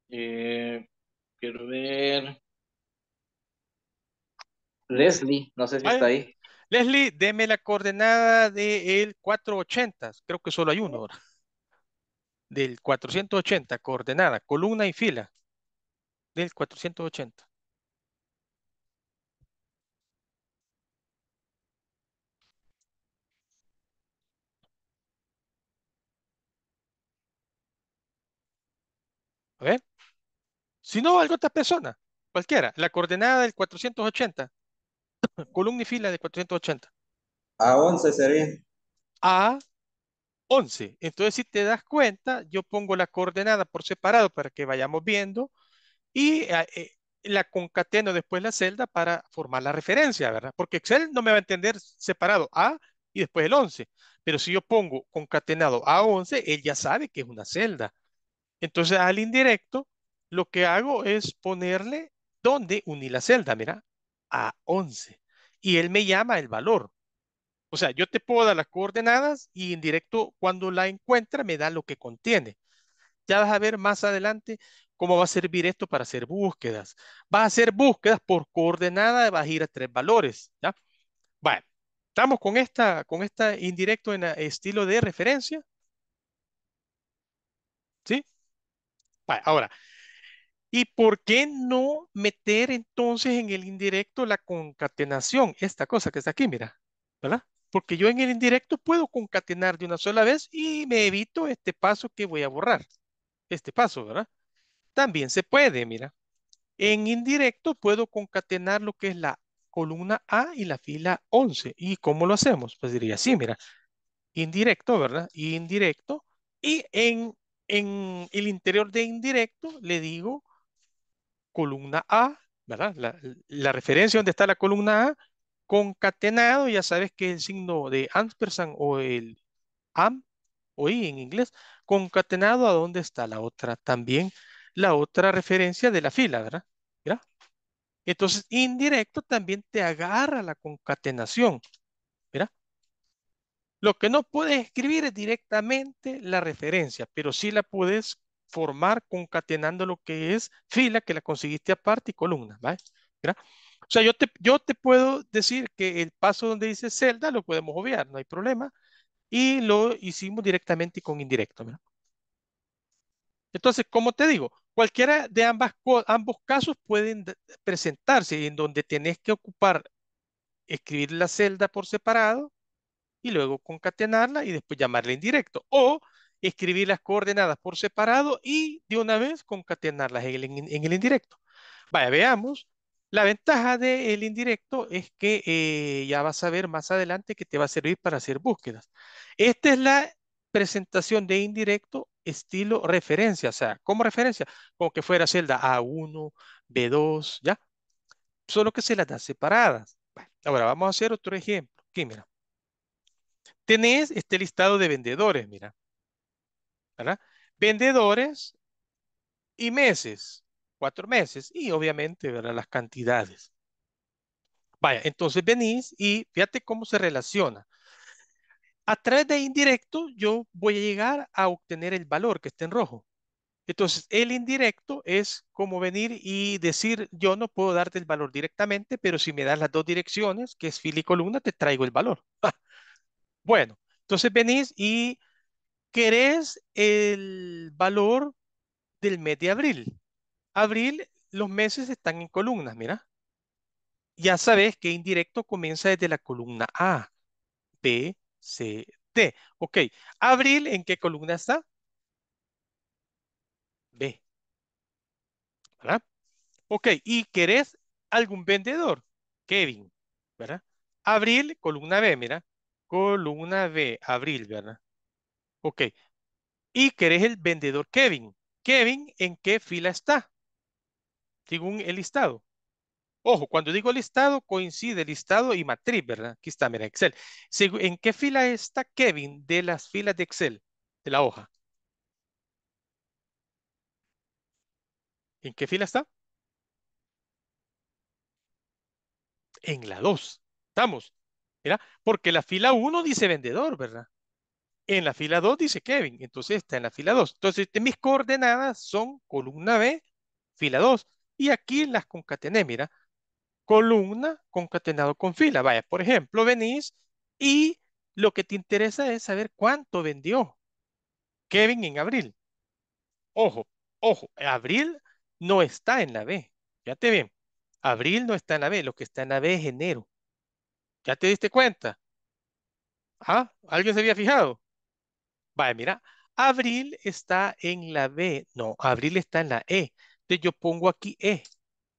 Eh, quiero ver. Leslie, no sé si está ahí. Leslie, deme la coordenada del de 480, creo que solo hay uno ahora. Del 480, coordenada, columna y fila. Del 480. A ver. Si no, algo otra persona, cualquiera. La coordenada del 480. Columna y fila de 480. A11 sería. A11. Entonces, si te das cuenta, yo pongo la coordenada por separado para que vayamos viendo y eh, eh, la concateno después la celda para formar la referencia, ¿verdad? Porque Excel no me va a entender separado A y después el 11. Pero si yo pongo concatenado A11, él ya sabe que es una celda. Entonces, al indirecto, lo que hago es ponerle dónde uní la celda, mira a 11 y él me llama el valor. O sea, yo te puedo dar las coordenadas y indirecto cuando la encuentra me da lo que contiene. Ya vas a ver más adelante cómo va a servir esto para hacer búsquedas. Vas a hacer búsquedas por coordenada, vas a ir a tres valores, ¿ya? Bueno, estamos con esta, con esta indirecto en eh, estilo de referencia. ¿Sí? Vale, ahora, ¿Y por qué no meter entonces en el indirecto la concatenación? Esta cosa que está aquí, mira, ¿verdad? Porque yo en el indirecto puedo concatenar de una sola vez y me evito este paso que voy a borrar. Este paso, ¿verdad? También se puede, mira. En indirecto puedo concatenar lo que es la columna A y la fila 11. ¿Y cómo lo hacemos? Pues diría así, mira. Indirecto, ¿verdad? Indirecto. Y en, en el interior de indirecto le digo columna A, ¿verdad? La, referencia donde está la columna A, concatenado, ya sabes que es el signo de ampersand o el am, o i en inglés, concatenado a dónde está la otra, también la otra referencia de la fila, ¿verdad? ¿Verdad? Entonces, indirecto también te agarra la concatenación, ¿verdad? Lo que no puedes escribir es directamente la referencia, pero sí la puedes formar concatenando lo que es fila, que la conseguiste aparte, y columna, ¿vale? O sea, yo te, puedo decir que el paso donde dice celda lo podemos obviar, no hay problema, y lo hicimos directamente y con indirecto, Entonces, como te digo, cualquiera de ambos casos pueden presentarse en donde tenés que ocupar, escribir la celda por separado y luego concatenarla y después llamarla indirecto. O escribir las coordenadas por separado y de una vez concatenarlas en el, en el indirecto. Vaya, veamos. La ventaja del indirecto es que eh, ya vas a ver más adelante que te va a servir para hacer búsquedas. Esta es la presentación de indirecto estilo referencia, o sea, como referencia, como que fuera celda A1, B2, ¿ya? Solo que se las da separadas. ahora vamos a hacer otro ejemplo. Aquí, mira. Tenés este listado de vendedores, mira. ¿verdad? Vendedores y meses, cuatro meses y obviamente, ¿verdad? Las cantidades. Vaya, entonces venís y fíjate cómo se relaciona. A través de indirecto yo voy a llegar a obtener el valor que está en rojo. Entonces, el indirecto es como venir y decir, yo no puedo darte el valor directamente, pero si me das las dos direcciones, que es fila y columna, te traigo el valor. *laughs* bueno, entonces venís y querés el valor del mes de abril. Abril, los meses están en columnas, mira. Ya sabes que indirecto comienza desde la columna A, B, C, D. Ok, abril, ¿en qué columna está? B. ¿Verdad? Ok, y querés algún vendedor, Kevin, ¿verdad? Abril, columna B, mira. Columna B, abril, ¿verdad? Ok. Y que eres el vendedor Kevin. Kevin, ¿en qué fila está? Según el listado. Ojo, cuando digo listado, coincide listado y matriz, ¿verdad? Aquí está, mira, Excel. ¿En qué fila está Kevin de las filas de Excel, de la hoja? ¿En qué fila está? En la 2. Estamos. Mira, porque la fila 1 dice vendedor, ¿verdad? En la fila 2 dice Kevin, entonces está en la fila 2. Entonces mis coordenadas son columna B, fila 2. Y aquí las concatené, mira, columna concatenado con fila. Vaya, por ejemplo, venís y lo que te interesa es saber cuánto vendió Kevin en abril. Ojo, ojo, abril no está en la B. te bien, abril no está en la B, lo que está en la B es enero. ¿Ya te diste cuenta? ¿Ah? ¿Alguien se había fijado? Vaya, mira, abril está en la B. No, abril está en la E. Entonces yo pongo aquí E.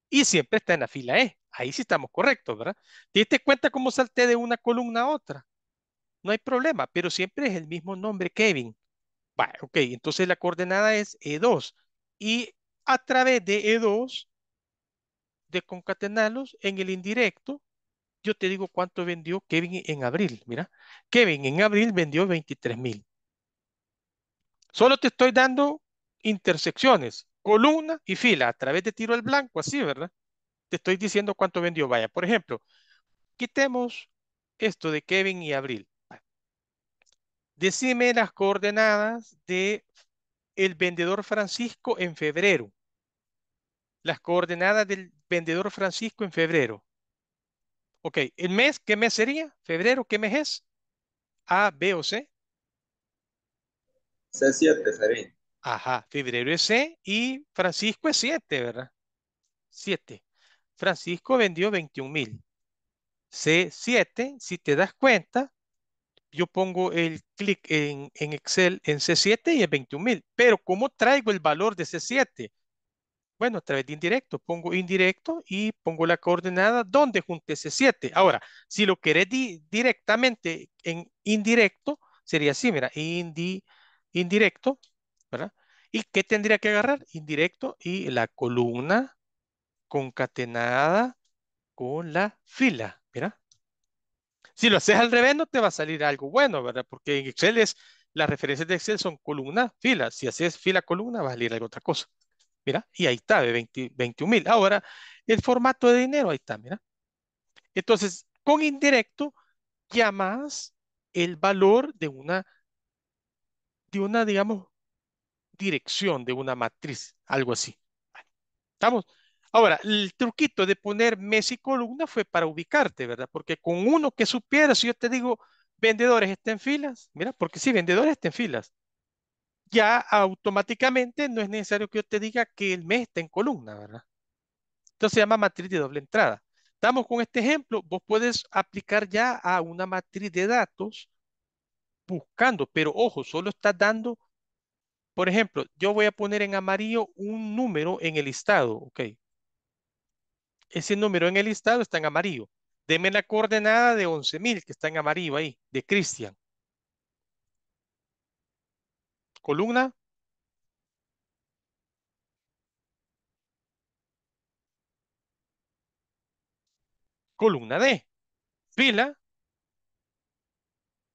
Y siempre está en la fila E. Ahí sí estamos correctos, ¿verdad? ¿Te diste cuenta cómo salté de una columna a otra? No hay problema, pero siempre es el mismo nombre, Kevin. Vale, ok, entonces la coordenada es E2. Y a través de E2, de concatenarlos en el indirecto, yo te digo cuánto vendió Kevin en abril. Mira, Kevin en abril vendió 23 mil. Solo te estoy dando intersecciones, columna y fila, a través de tiro al blanco, así, ¿verdad? Te estoy diciendo cuánto vendió. Vaya, por ejemplo, quitemos esto de Kevin y Abril. Decime las coordenadas de el vendedor Francisco en febrero. Las coordenadas del vendedor Francisco en febrero. Ok, el mes, ¿qué mes sería? ¿Febrero? ¿Qué mes es? A, B o C. C7 sería. Ajá, febrero es C y Francisco es 7, ¿verdad? 7. Francisco vendió 21 mil. C7, si te das cuenta, yo pongo el clic en, Excel en C7 y es 21 mil. Pero ¿cómo traigo el valor de C7? Bueno, a través de indirecto. Pongo indirecto y pongo la coordenada donde junte C7. Ahora, si lo querés directamente en indirecto, sería así, mira, indirecto indirecto, ¿verdad? ¿Y qué tendría que agarrar? Indirecto y la columna concatenada con la fila, ¿verdad? Si lo haces al revés no te va a salir algo bueno, ¿verdad? Porque en Excel es, las referencias de Excel son columna, fila. Si haces fila, columna, va a salir algo otra cosa. Mira, y ahí está, de 21,000. 21 mil. Ahora, el formato de dinero, ahí está, mira. Entonces, con indirecto, llamas el valor de una una, digamos, dirección de una matriz, algo así. ¿Estamos? Ahora, el truquito de poner mes y columna fue para ubicarte, ¿verdad? Porque con uno que supiera, si yo te digo, vendedores estén en filas, mira, porque si vendedores estén en filas, ya automáticamente no es necesario que yo te diga que el mes está en columna, ¿verdad? Entonces se llama matriz de doble entrada. Estamos con este ejemplo, vos puedes aplicar ya a una matriz de datos buscando, pero ojo, solo está dando, por ejemplo, yo voy a poner en amarillo un número en el listado, ok. Ese número en el listado está en amarillo. Deme la coordenada de 11.000 que está en amarillo ahí, de Cristian. Columna. Columna D. Fila.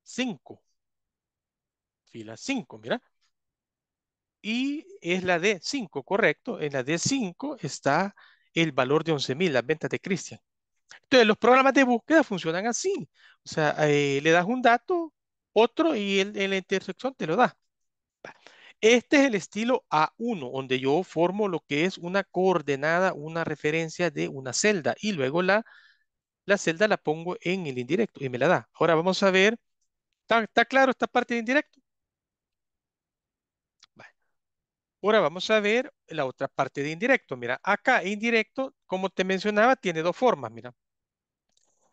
5 fila 5, mira. Y es la D5, correcto. En la D5 está el valor de 11.000, las ventas de Cristian. Entonces, los programas de búsqueda funcionan así. O sea, eh, le das un dato, otro, y el, en la intersección te lo da. Este es el estilo A1, donde yo formo lo que es una coordenada, una referencia de una celda. Y luego la, la celda la pongo en el indirecto y me la da. Ahora vamos a ver. ¿Está, está claro esta parte de indirecto? Ahora vamos a ver la otra parte de indirecto. Mira, acá indirecto, como te mencionaba, tiene dos formas, mira.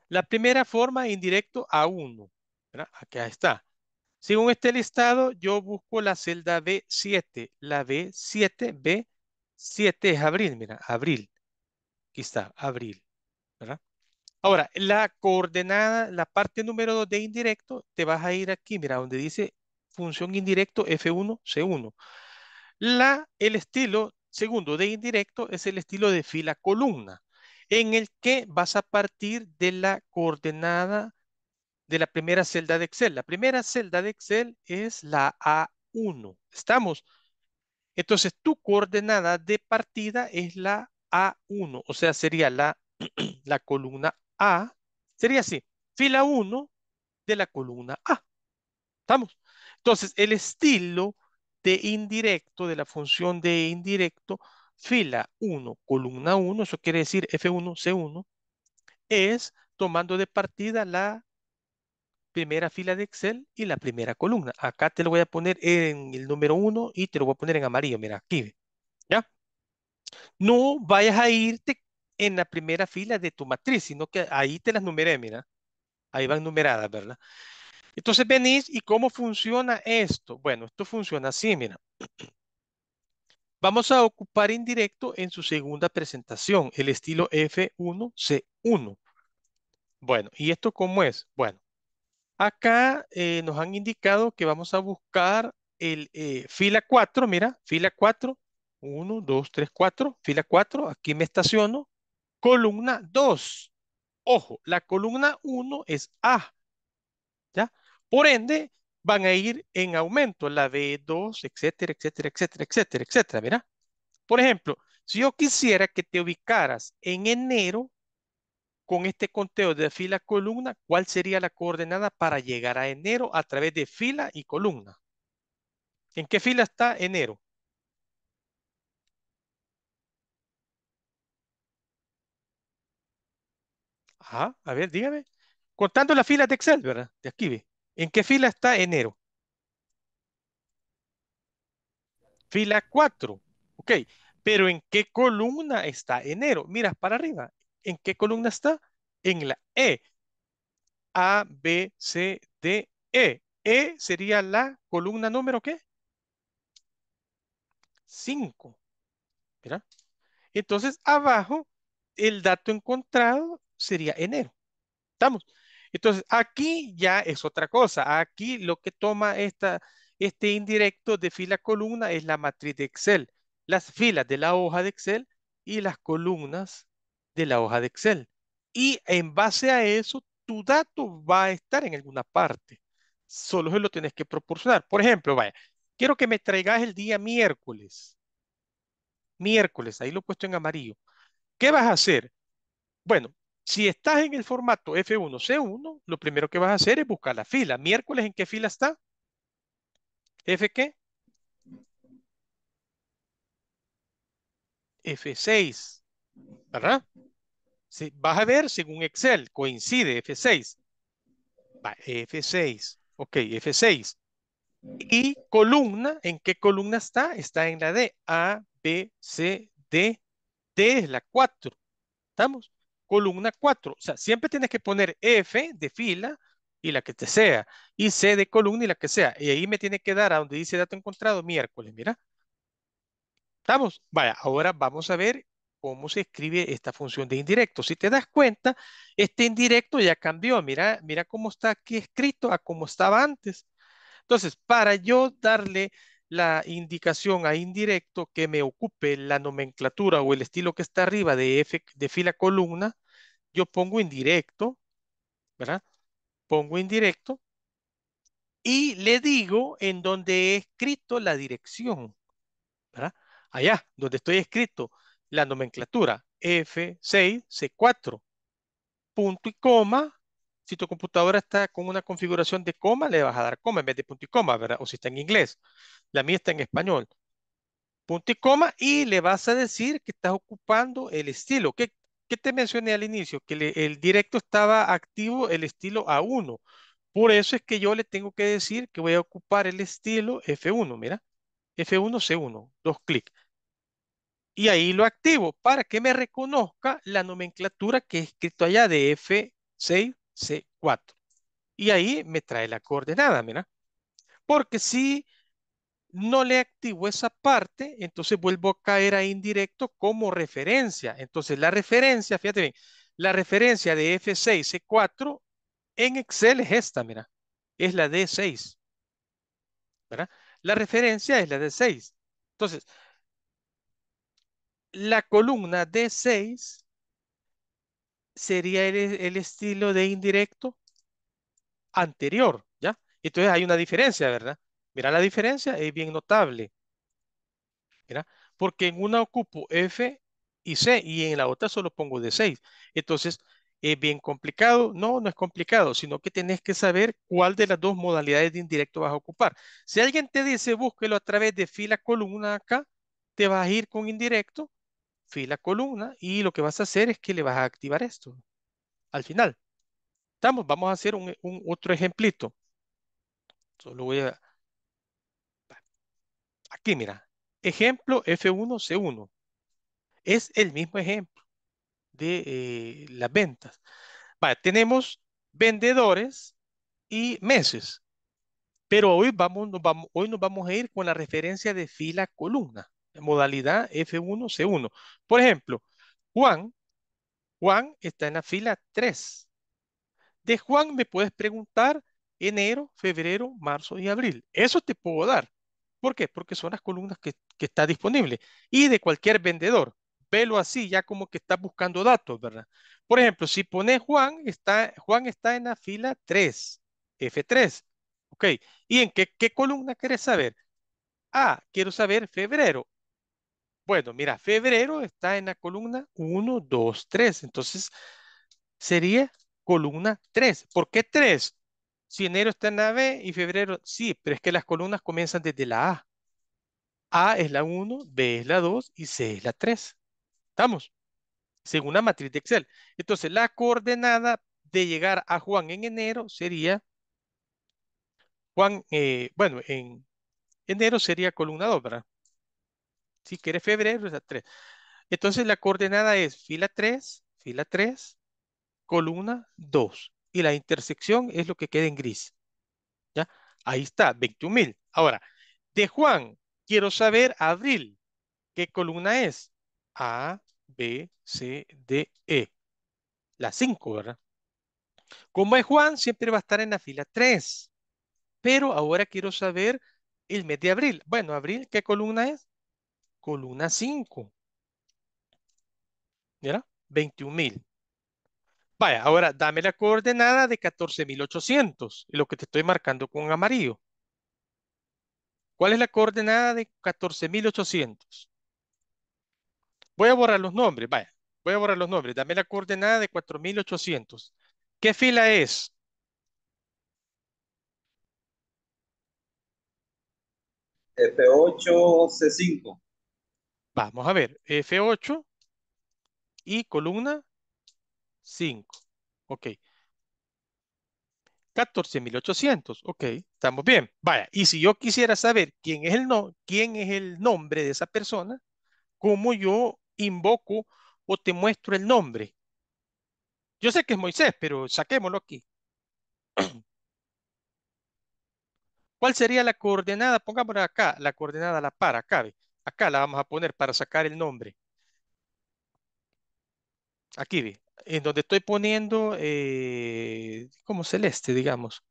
La primera forma, indirecto A1. acá está. Según este listado, yo busco la celda B7. La B7, B7 es abril, mira, abril. Aquí está, abril. ¿verdad? Ahora, la coordenada, la parte número 2 de indirecto, te vas a ir aquí, mira, donde dice función indirecto F1, C1. La, el estilo segundo de indirecto es el estilo de fila columna, en el que vas a partir de la coordenada de la primera celda de Excel. La primera celda de Excel es la A1. ¿Estamos? Entonces, tu coordenada de partida es la A1, o sea, sería la, *clears throat* la columna A. Sería así, fila 1 de la columna A. ¿Estamos? Entonces, el estilo de indirecto, de la función de indirecto, fila 1, columna 1, eso quiere decir F1, C1, es tomando de partida la primera fila de Excel y la primera columna. Acá te lo voy a poner en el número 1 y te lo voy a poner en amarillo, mira, aquí, ¿ya? No vayas a irte en la primera fila de tu matriz, sino que ahí te las numeré, mira. Ahí van numeradas, ¿verdad? Entonces venís y cómo funciona esto. Bueno, esto funciona así, mira. *clears throat* Vamos a ocupar indirecto en su segunda presentación, el estilo F1C1. Bueno, ¿y esto cómo es? Bueno, acá eh, nos han indicado que vamos a buscar el eh, fila 4, mira, fila 4, 1, 2, 3, 4, fila 4, aquí me estaciono, columna 2. Ojo, la columna 1 es A, por ende, van a ir en aumento la B2, etcétera, etcétera, etcétera, etcétera, etcétera, Por ejemplo, si yo quisiera que te ubicaras en enero con este conteo de fila columna, ¿cuál sería la coordenada para llegar a enero a través de fila y columna? ¿En qué fila está enero? Ah, a ver, dígame. Contando la fila de Excel, ¿verdad? De aquí, ve. ¿En qué fila está enero? Fila 4. Ok. Pero ¿en qué columna está enero? Mira, para arriba. ¿En qué columna está? En la E. A, B, C, D, E. E sería la columna número ¿qué? 5. ¿Verdad? Entonces, abajo, el dato encontrado sería enero. ¿Estamos? Entonces, aquí ya es otra cosa. Aquí lo que toma este indirecto de fila-columna es la matriz de Excel, las filas de la hoja de Excel y las columnas de la hoja de Excel. Y en base a eso, tu dato va a estar en alguna parte. Solo se lo tienes que proporcionar. Por ejemplo, vaya, quiero que me traigas el día miércoles. Miércoles, ahí lo he puesto en amarillo. ¿Qué vas a hacer? Bueno, si estás en el formato F1C1, lo primero que vas a hacer es buscar la fila. Miércoles, ¿en qué fila está? ¿F qué? F6, ¿verdad? vas a ver según Excel, coincide F6. F6, ok, F6. Y columna, ¿en qué columna está? Está en la D, A, B, C, D, D es la 4. ¿Estamos? columna 4. O sea, siempre tienes que poner F de fila y la que te sea, y C de columna y la que sea. Y ahí me tiene que dar a donde dice dato encontrado miércoles, mira. ¿Estamos? Vaya, ahora vamos a ver cómo se escribe esta función de indirecto. Si te das cuenta, este indirecto ya cambió. Mira, mira cómo está aquí escrito a cómo estaba antes. Entonces, para yo darle la indicación a indirecto que me ocupe la nomenclatura o el estilo que está arriba de, F, de fila columna, yo pongo indirecto, ¿verdad? Pongo indirecto y le digo en donde he escrito la dirección, ¿verdad? Allá, donde estoy escrito la nomenclatura F6, C4, punto y coma, si tu computadora está con una configuración de coma, le vas a dar coma en vez de punto y coma, ¿verdad? O si está en inglés. La mía está en español. Punto y coma y le vas a decir que estás ocupando el estilo. ¿Qué, te mencioné al inicio? Que el directo estaba activo el estilo A1. Por eso es que yo le tengo que decir que voy a ocupar el estilo F1, mira. F1, C1, dos clics. Y ahí lo activo para que me reconozca la nomenclatura que he escrito allá de F6, C4. Y ahí me trae la coordenada, mira. Porque si no le activo esa parte, entonces vuelvo a caer a indirecto como referencia. Entonces la referencia, fíjate bien, la referencia de F6, C4 en Excel es esta, mira. Es la D6. ¿Verdad? La referencia es la D6. Entonces, la columna D6 sería el, estilo de indirecto anterior, ¿ya? Entonces hay una diferencia, ¿verdad? Mira la diferencia, es bien notable. Mira, porque en una ocupo F y C y en la otra solo pongo de 6. Entonces, ¿es bien complicado? No, no es complicado, sino que tenés que saber cuál de las dos modalidades de indirecto vas a ocupar. Si alguien te dice búsquelo a través de fila columna acá, te vas a ir con indirecto fila columna y lo que vas a hacer es que le vas a activar esto al final. Estamos, vamos a hacer un, e, otro ejemplito. Solo voy a... Aquí, mira. Ejemplo F1C1. Es el mismo ejemplo de eh, las ventas. tenemos vendedores y meses. Pero hoy, vamos, hoy nos vamos a ir con la referencia de fila columna modalidad F1C1. Por ejemplo, Juan, Juan está en la fila 3. De Juan me puedes preguntar enero, febrero, marzo y abril. Eso te puedo dar. ¿Por qué? Porque son las columnas que, que está disponible. Y de cualquier vendedor. Velo así, ya como que está buscando datos, ¿verdad? Por ejemplo, si pones Juan, está, Juan está en la fila 3, F3. ¿Ok? ¿Y en qué, qué columna quieres saber? Ah, quiero saber febrero. Bueno, mira, febrero está en la columna 1, 2, 3. Entonces, sería columna 3. ¿Por qué 3? Si enero está en la B y febrero, sí, pero es que las columnas comienzan desde la A. A es la 1, B es la 2 y C es la 3. ¿Estamos? Según la matriz de Excel. Entonces, la coordenada de llegar a Juan en enero sería, Juan, eh, bueno, en enero sería columna 2, ¿verdad? Si quiere febrero, es a 3. Entonces la coordenada es fila 3, fila 3, columna 2. Y la intersección es lo que queda en gris. ¿Ya? Ahí está, 21.000. Ahora, de Juan, quiero saber abril, ¿qué columna es? A, B, C, D, E. La 5, ¿verdad? Como es Juan, siempre va a estar en la fila 3. Pero ahora quiero saber el mes de abril. Bueno, abril, ¿qué columna es? columna 5. ¿Verdad? mil Vaya, ahora dame la coordenada de 14.800, lo que te estoy marcando con amarillo. ¿Cuál es la coordenada de 14.800? Voy a borrar los nombres, vaya. Voy a borrar los nombres. Dame la coordenada de 4.800. ¿Qué fila es? F8, C5. Vamos a ver, F8 y columna 5. Ok. 14.800. Ok, estamos bien. Vaya, y si yo quisiera saber quién es, el no, quién es el nombre de esa persona, ¿cómo yo invoco o te muestro el nombre? Yo sé que es Moisés, pero saquémoslo aquí. *clears throat* ¿Cuál sería la coordenada? Pongámosla acá, la coordenada la para cabe Acá la vamos a poner para sacar el nombre. Aquí en donde estoy poniendo eh, como celeste, digamos.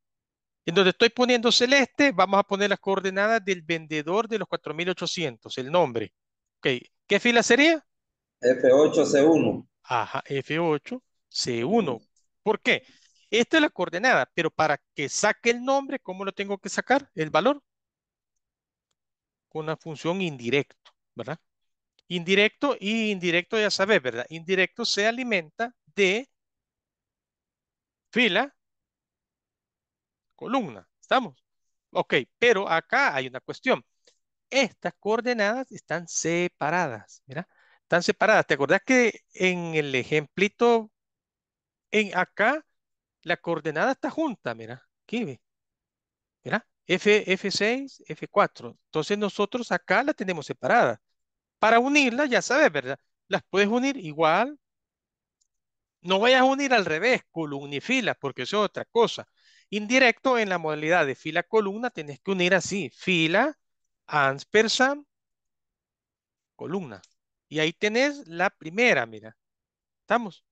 En donde estoy poniendo celeste, vamos a poner las coordenadas del vendedor de los 4800, el nombre. ¿Qué fila sería? F8C1. Ajá, F8C1. ¿Por qué? Esta es la coordenada, pero para que saque el nombre, ¿cómo lo tengo que sacar? El valor. Con una función indirecto, ¿verdad? Indirecto y indirecto ya sabes, ¿verdad? Indirecto se alimenta de fila, columna, ¿estamos? Ok, pero acá hay una cuestión. Estas coordenadas están separadas, ¿verdad? están separadas. ¿Te acordás que en el ejemplito, en acá, la coordenada está junta, mira, aquí ve. Mira, F, F6, F4. Entonces nosotros acá la tenemos separada. Para unirlas, ya sabes, ¿verdad? Las puedes unir igual. No vayas a unir al revés, columna y fila, porque eso es otra cosa. Indirecto, en la modalidad de fila-columna, tenés que unir así, fila, ampersand, columna. Y ahí tenés la primera, mira. ¿Estamos?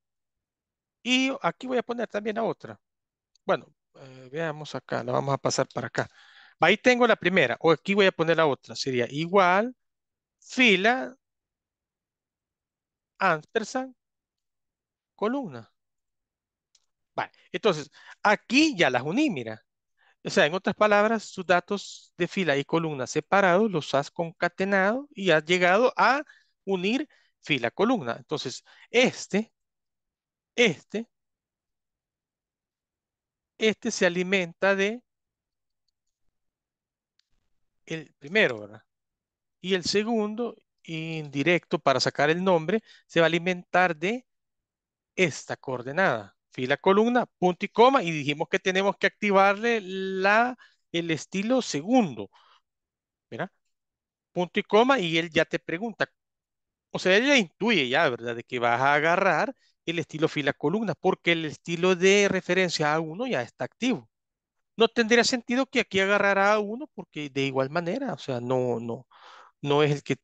Y aquí voy a poner también a otra. Bueno, eh, veamos acá, la vamos a pasar para acá. Ahí tengo la primera, o aquí voy a poner la otra. Sería igual, fila, ampersand, columna. Vale, entonces, aquí ya las uní, mira. O sea, en otras palabras, sus datos de fila y columna separados los has concatenado y has llegado a unir fila-columna. Entonces, este, este, este se alimenta de el primero, ¿verdad? Y el segundo, indirecto para sacar el nombre, se va a alimentar de esta coordenada. Fila, columna, punto y coma. Y dijimos que tenemos que activarle el estilo segundo. ¿Verdad? Punto y coma y él ya te pregunta. O sea, él ya intuye ya, ¿verdad? De que vas a agarrar el estilo fila columna, porque el estilo de referencia A1 ya está activo. No tendría sentido que aquí agarrara A1 porque de igual manera, o sea, no, no, no es el que,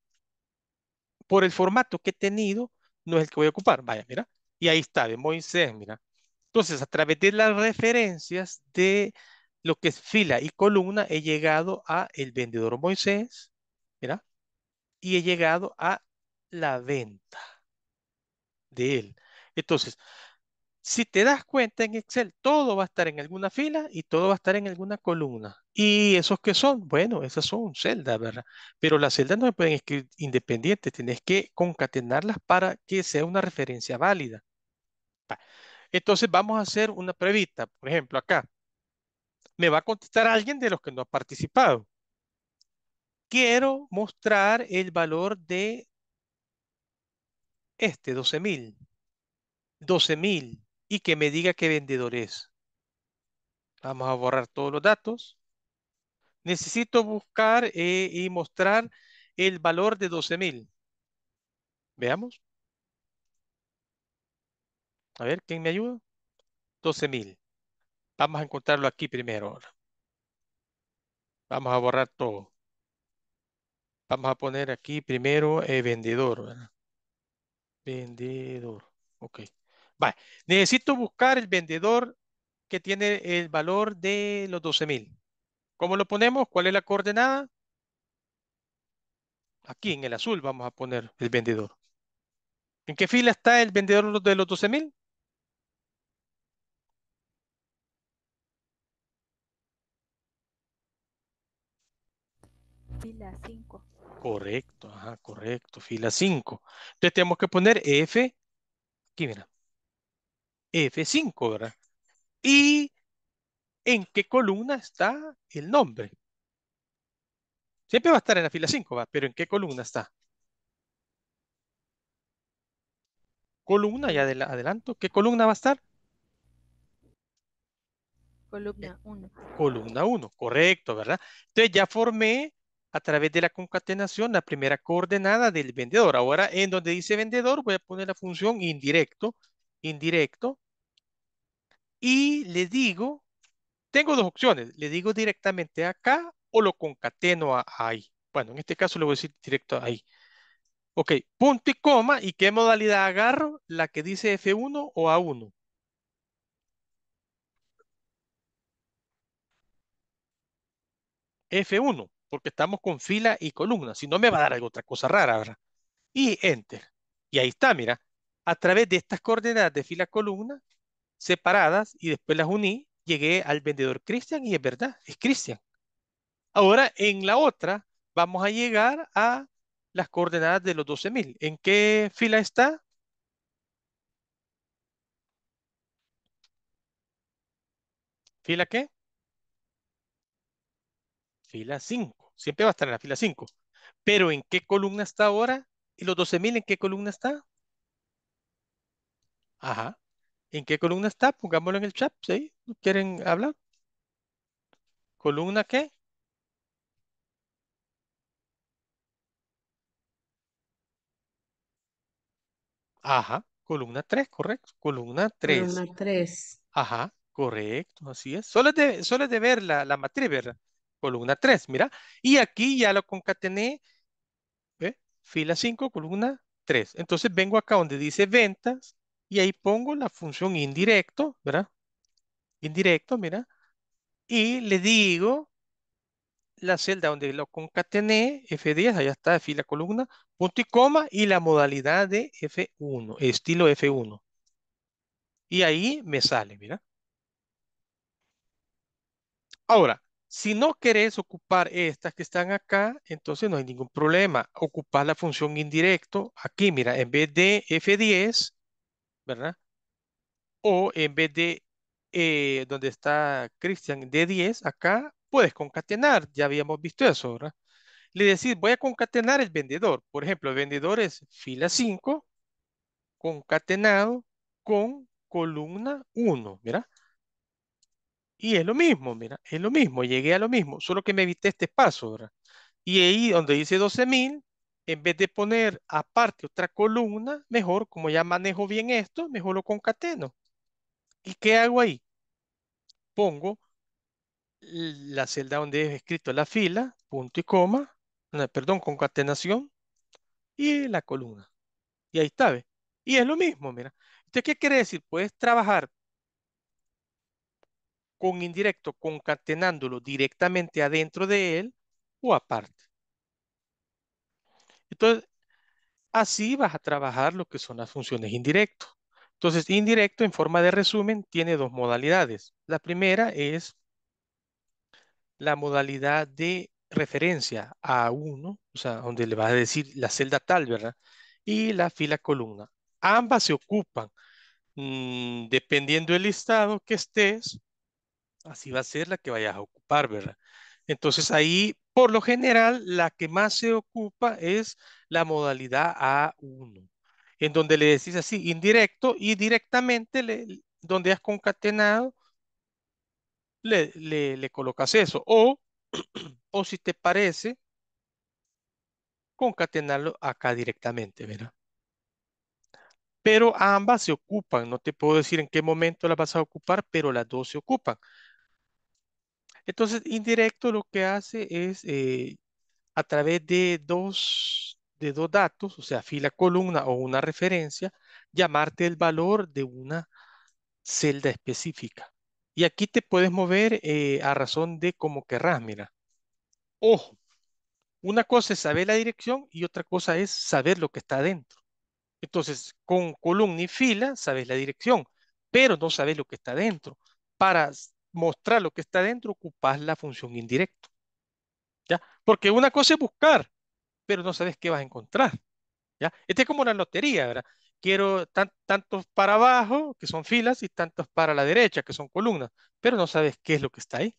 por el formato que he tenido, no es el que voy a ocupar. Vaya, mira, y ahí está, de Moisés, mira. Entonces, a través de las referencias de lo que es fila y columna, he llegado a el vendedor Moisés, mira, y he llegado a la venta de él. Entonces, si te das cuenta en Excel, todo va a estar en alguna fila y todo va a estar en alguna columna. ¿Y esos qué son? Bueno, esas son celdas, ¿verdad? Pero las celdas no se pueden escribir independientes, tenés que concatenarlas para que sea una referencia válida. Entonces vamos a hacer una previta, por ejemplo, acá. Me va a contestar alguien de los que no ha participado. Quiero mostrar el valor de este, 12,000. 12.000 y que me diga qué vendedor es. Vamos a borrar todos los datos. Necesito buscar eh, y mostrar el valor de 12.000 Veamos. A ver, ¿quién me ayuda? 12.000 Vamos a encontrarlo aquí primero. Vamos a borrar todo. Vamos a poner aquí primero eh, vendedor. Vendedor. Ok. Vale. Necesito buscar el vendedor que tiene el valor de los 12.000. ¿Cómo lo ponemos? ¿Cuál es la coordenada? Aquí en el azul vamos a poner el vendedor. ¿En qué fila está el vendedor de los 12.000? Fila 5. Correcto, ajá, correcto, fila 5. Entonces tenemos que poner F, aquí mira, F5, ¿verdad? Y en qué columna está el nombre. Siempre va a estar en la fila 5, ¿verdad? pero ¿en qué columna está? Columna, ya adelanto. ¿Qué columna va a estar? Columna 1. Columna 1, correcto, ¿verdad? Entonces ya formé a través de la concatenación la primera coordenada del vendedor. Ahora en donde dice vendedor voy a poner la función indirecto, indirecto, y le digo, tengo dos opciones, le digo directamente acá o lo concateno ahí. Bueno, en este caso le voy a decir directo ahí. Ok, punto y coma, ¿y qué modalidad agarro? ¿La que dice F1 o A1? F1, porque estamos con fila y columna, si no me va a dar alguna otra cosa rara, ¿verdad? Y Enter. Y ahí está, mira, a través de estas coordenadas de fila columna, separadas y después las uní, llegué al vendedor Cristian y es verdad, es Cristian. Ahora en la otra vamos a llegar a las coordenadas de los 12.000. ¿En qué fila está? ¿Fila qué? Fila 5. Siempre va a estar en la fila 5. Pero ¿en qué columna está ahora? ¿Y los 12.000 en qué columna está? Ajá. ¿En qué columna está? Pongámoslo en el chat, ¿sí? ¿Quieren hablar? ¿Columna qué? Ajá, columna 3, correcto. Columna 3. Columna 3. Ajá, correcto, así es. Solo es de, solo de ver la, matriz, ¿verdad? Columna 3, mira. Y aquí ya lo concatené, fila 5, columna 3. Entonces vengo acá donde dice ventas, y ahí pongo la función indirecto, ¿verdad? Indirecto, mira, y le digo la celda donde lo concatené, F10, allá está, fila columna, punto y coma, y la modalidad de F1, estilo F1. Y ahí me sale, mira. Ahora, si no querés ocupar estas que están acá, entonces no hay ningún problema. Ocupar la función indirecto aquí, mira, en vez de F10, ¿verdad? O en vez de eh, donde está Christian de 10, acá puedes concatenar, ya habíamos visto eso, ¿verdad? Le decís, voy a concatenar el vendedor. Por ejemplo, el vendedor es fila 5, concatenado con columna 1, mira. Y es lo mismo, mira, es lo mismo, llegué a lo mismo, solo que me evité este paso, ¿verdad? Y ahí donde dice 12.000, en vez de poner aparte otra columna, mejor, como ya manejo bien esto, mejor lo concateno. ¿Y qué hago ahí? Pongo la celda donde es escrito la fila, punto y coma, perdón, concatenación, y la columna. Y ahí está, ¿ves? Y es lo mismo, mira. ¿Usted ¿qué quiere decir? Puedes trabajar con indirecto, concatenándolo directamente adentro de él o aparte. Entonces, así vas a trabajar lo que son las funciones indirectas. Entonces, indirecto en forma de resumen tiene dos modalidades. La primera es la modalidad de referencia a uno, o sea, donde le vas a decir la celda tal, ¿verdad? Y la fila columna. Ambas se ocupan. Mm, dependiendo del listado que estés, así va a ser la que vayas a ocupar, ¿verdad? Entonces ahí por lo general, la que más se ocupa es la modalidad A1, en donde le decís así, indirecto y directamente, donde has concatenado, le, colocas eso. O, *clears throat* o si te parece, concatenarlo acá directamente, ¿verdad? Pero ambas se ocupan, no te puedo decir en qué momento las vas a ocupar, pero las dos se ocupan. Entonces, indirecto lo que hace es eh, a través de dos, de dos datos, o sea, fila, columna o una referencia, llamarte el valor de una celda específica. Y aquí te puedes mover eh, a razón de como querrás, mira. Ojo, una cosa es saber la dirección y otra cosa es saber lo que está adentro. Entonces, con columna y fila sabes la dirección, pero no sabes lo que está adentro. Para mostrar lo que está dentro, ocupas la función indirecto. ¿Ya? Porque una cosa es buscar, pero no sabes qué vas a encontrar. ¿Ya? Este es como la lotería, ¿verdad? Quiero tan, tantos para abajo, que son filas, y tantos para la derecha, que son columnas, pero no sabes qué es lo que está ahí.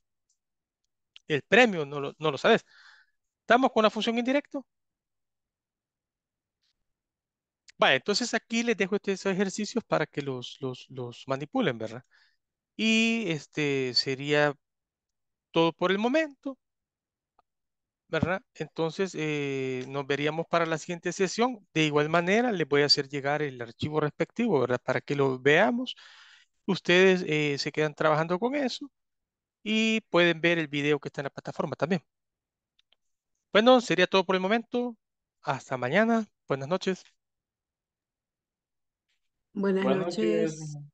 El premio no lo, no lo sabes. ¿Estamos con la función indirecto? Vale, entonces aquí les dejo estos ejercicios para que los, los, los manipulen, ¿verdad? Y este sería todo por el momento. ¿verdad? Entonces eh, nos veríamos para la siguiente sesión. De igual manera, les voy a hacer llegar el archivo respectivo, ¿verdad? Para que lo veamos. Ustedes eh, se quedan trabajando con eso y pueden ver el video que está en la plataforma también. Bueno, sería todo por el momento. Hasta mañana. Buenas noches. Buenas, noches.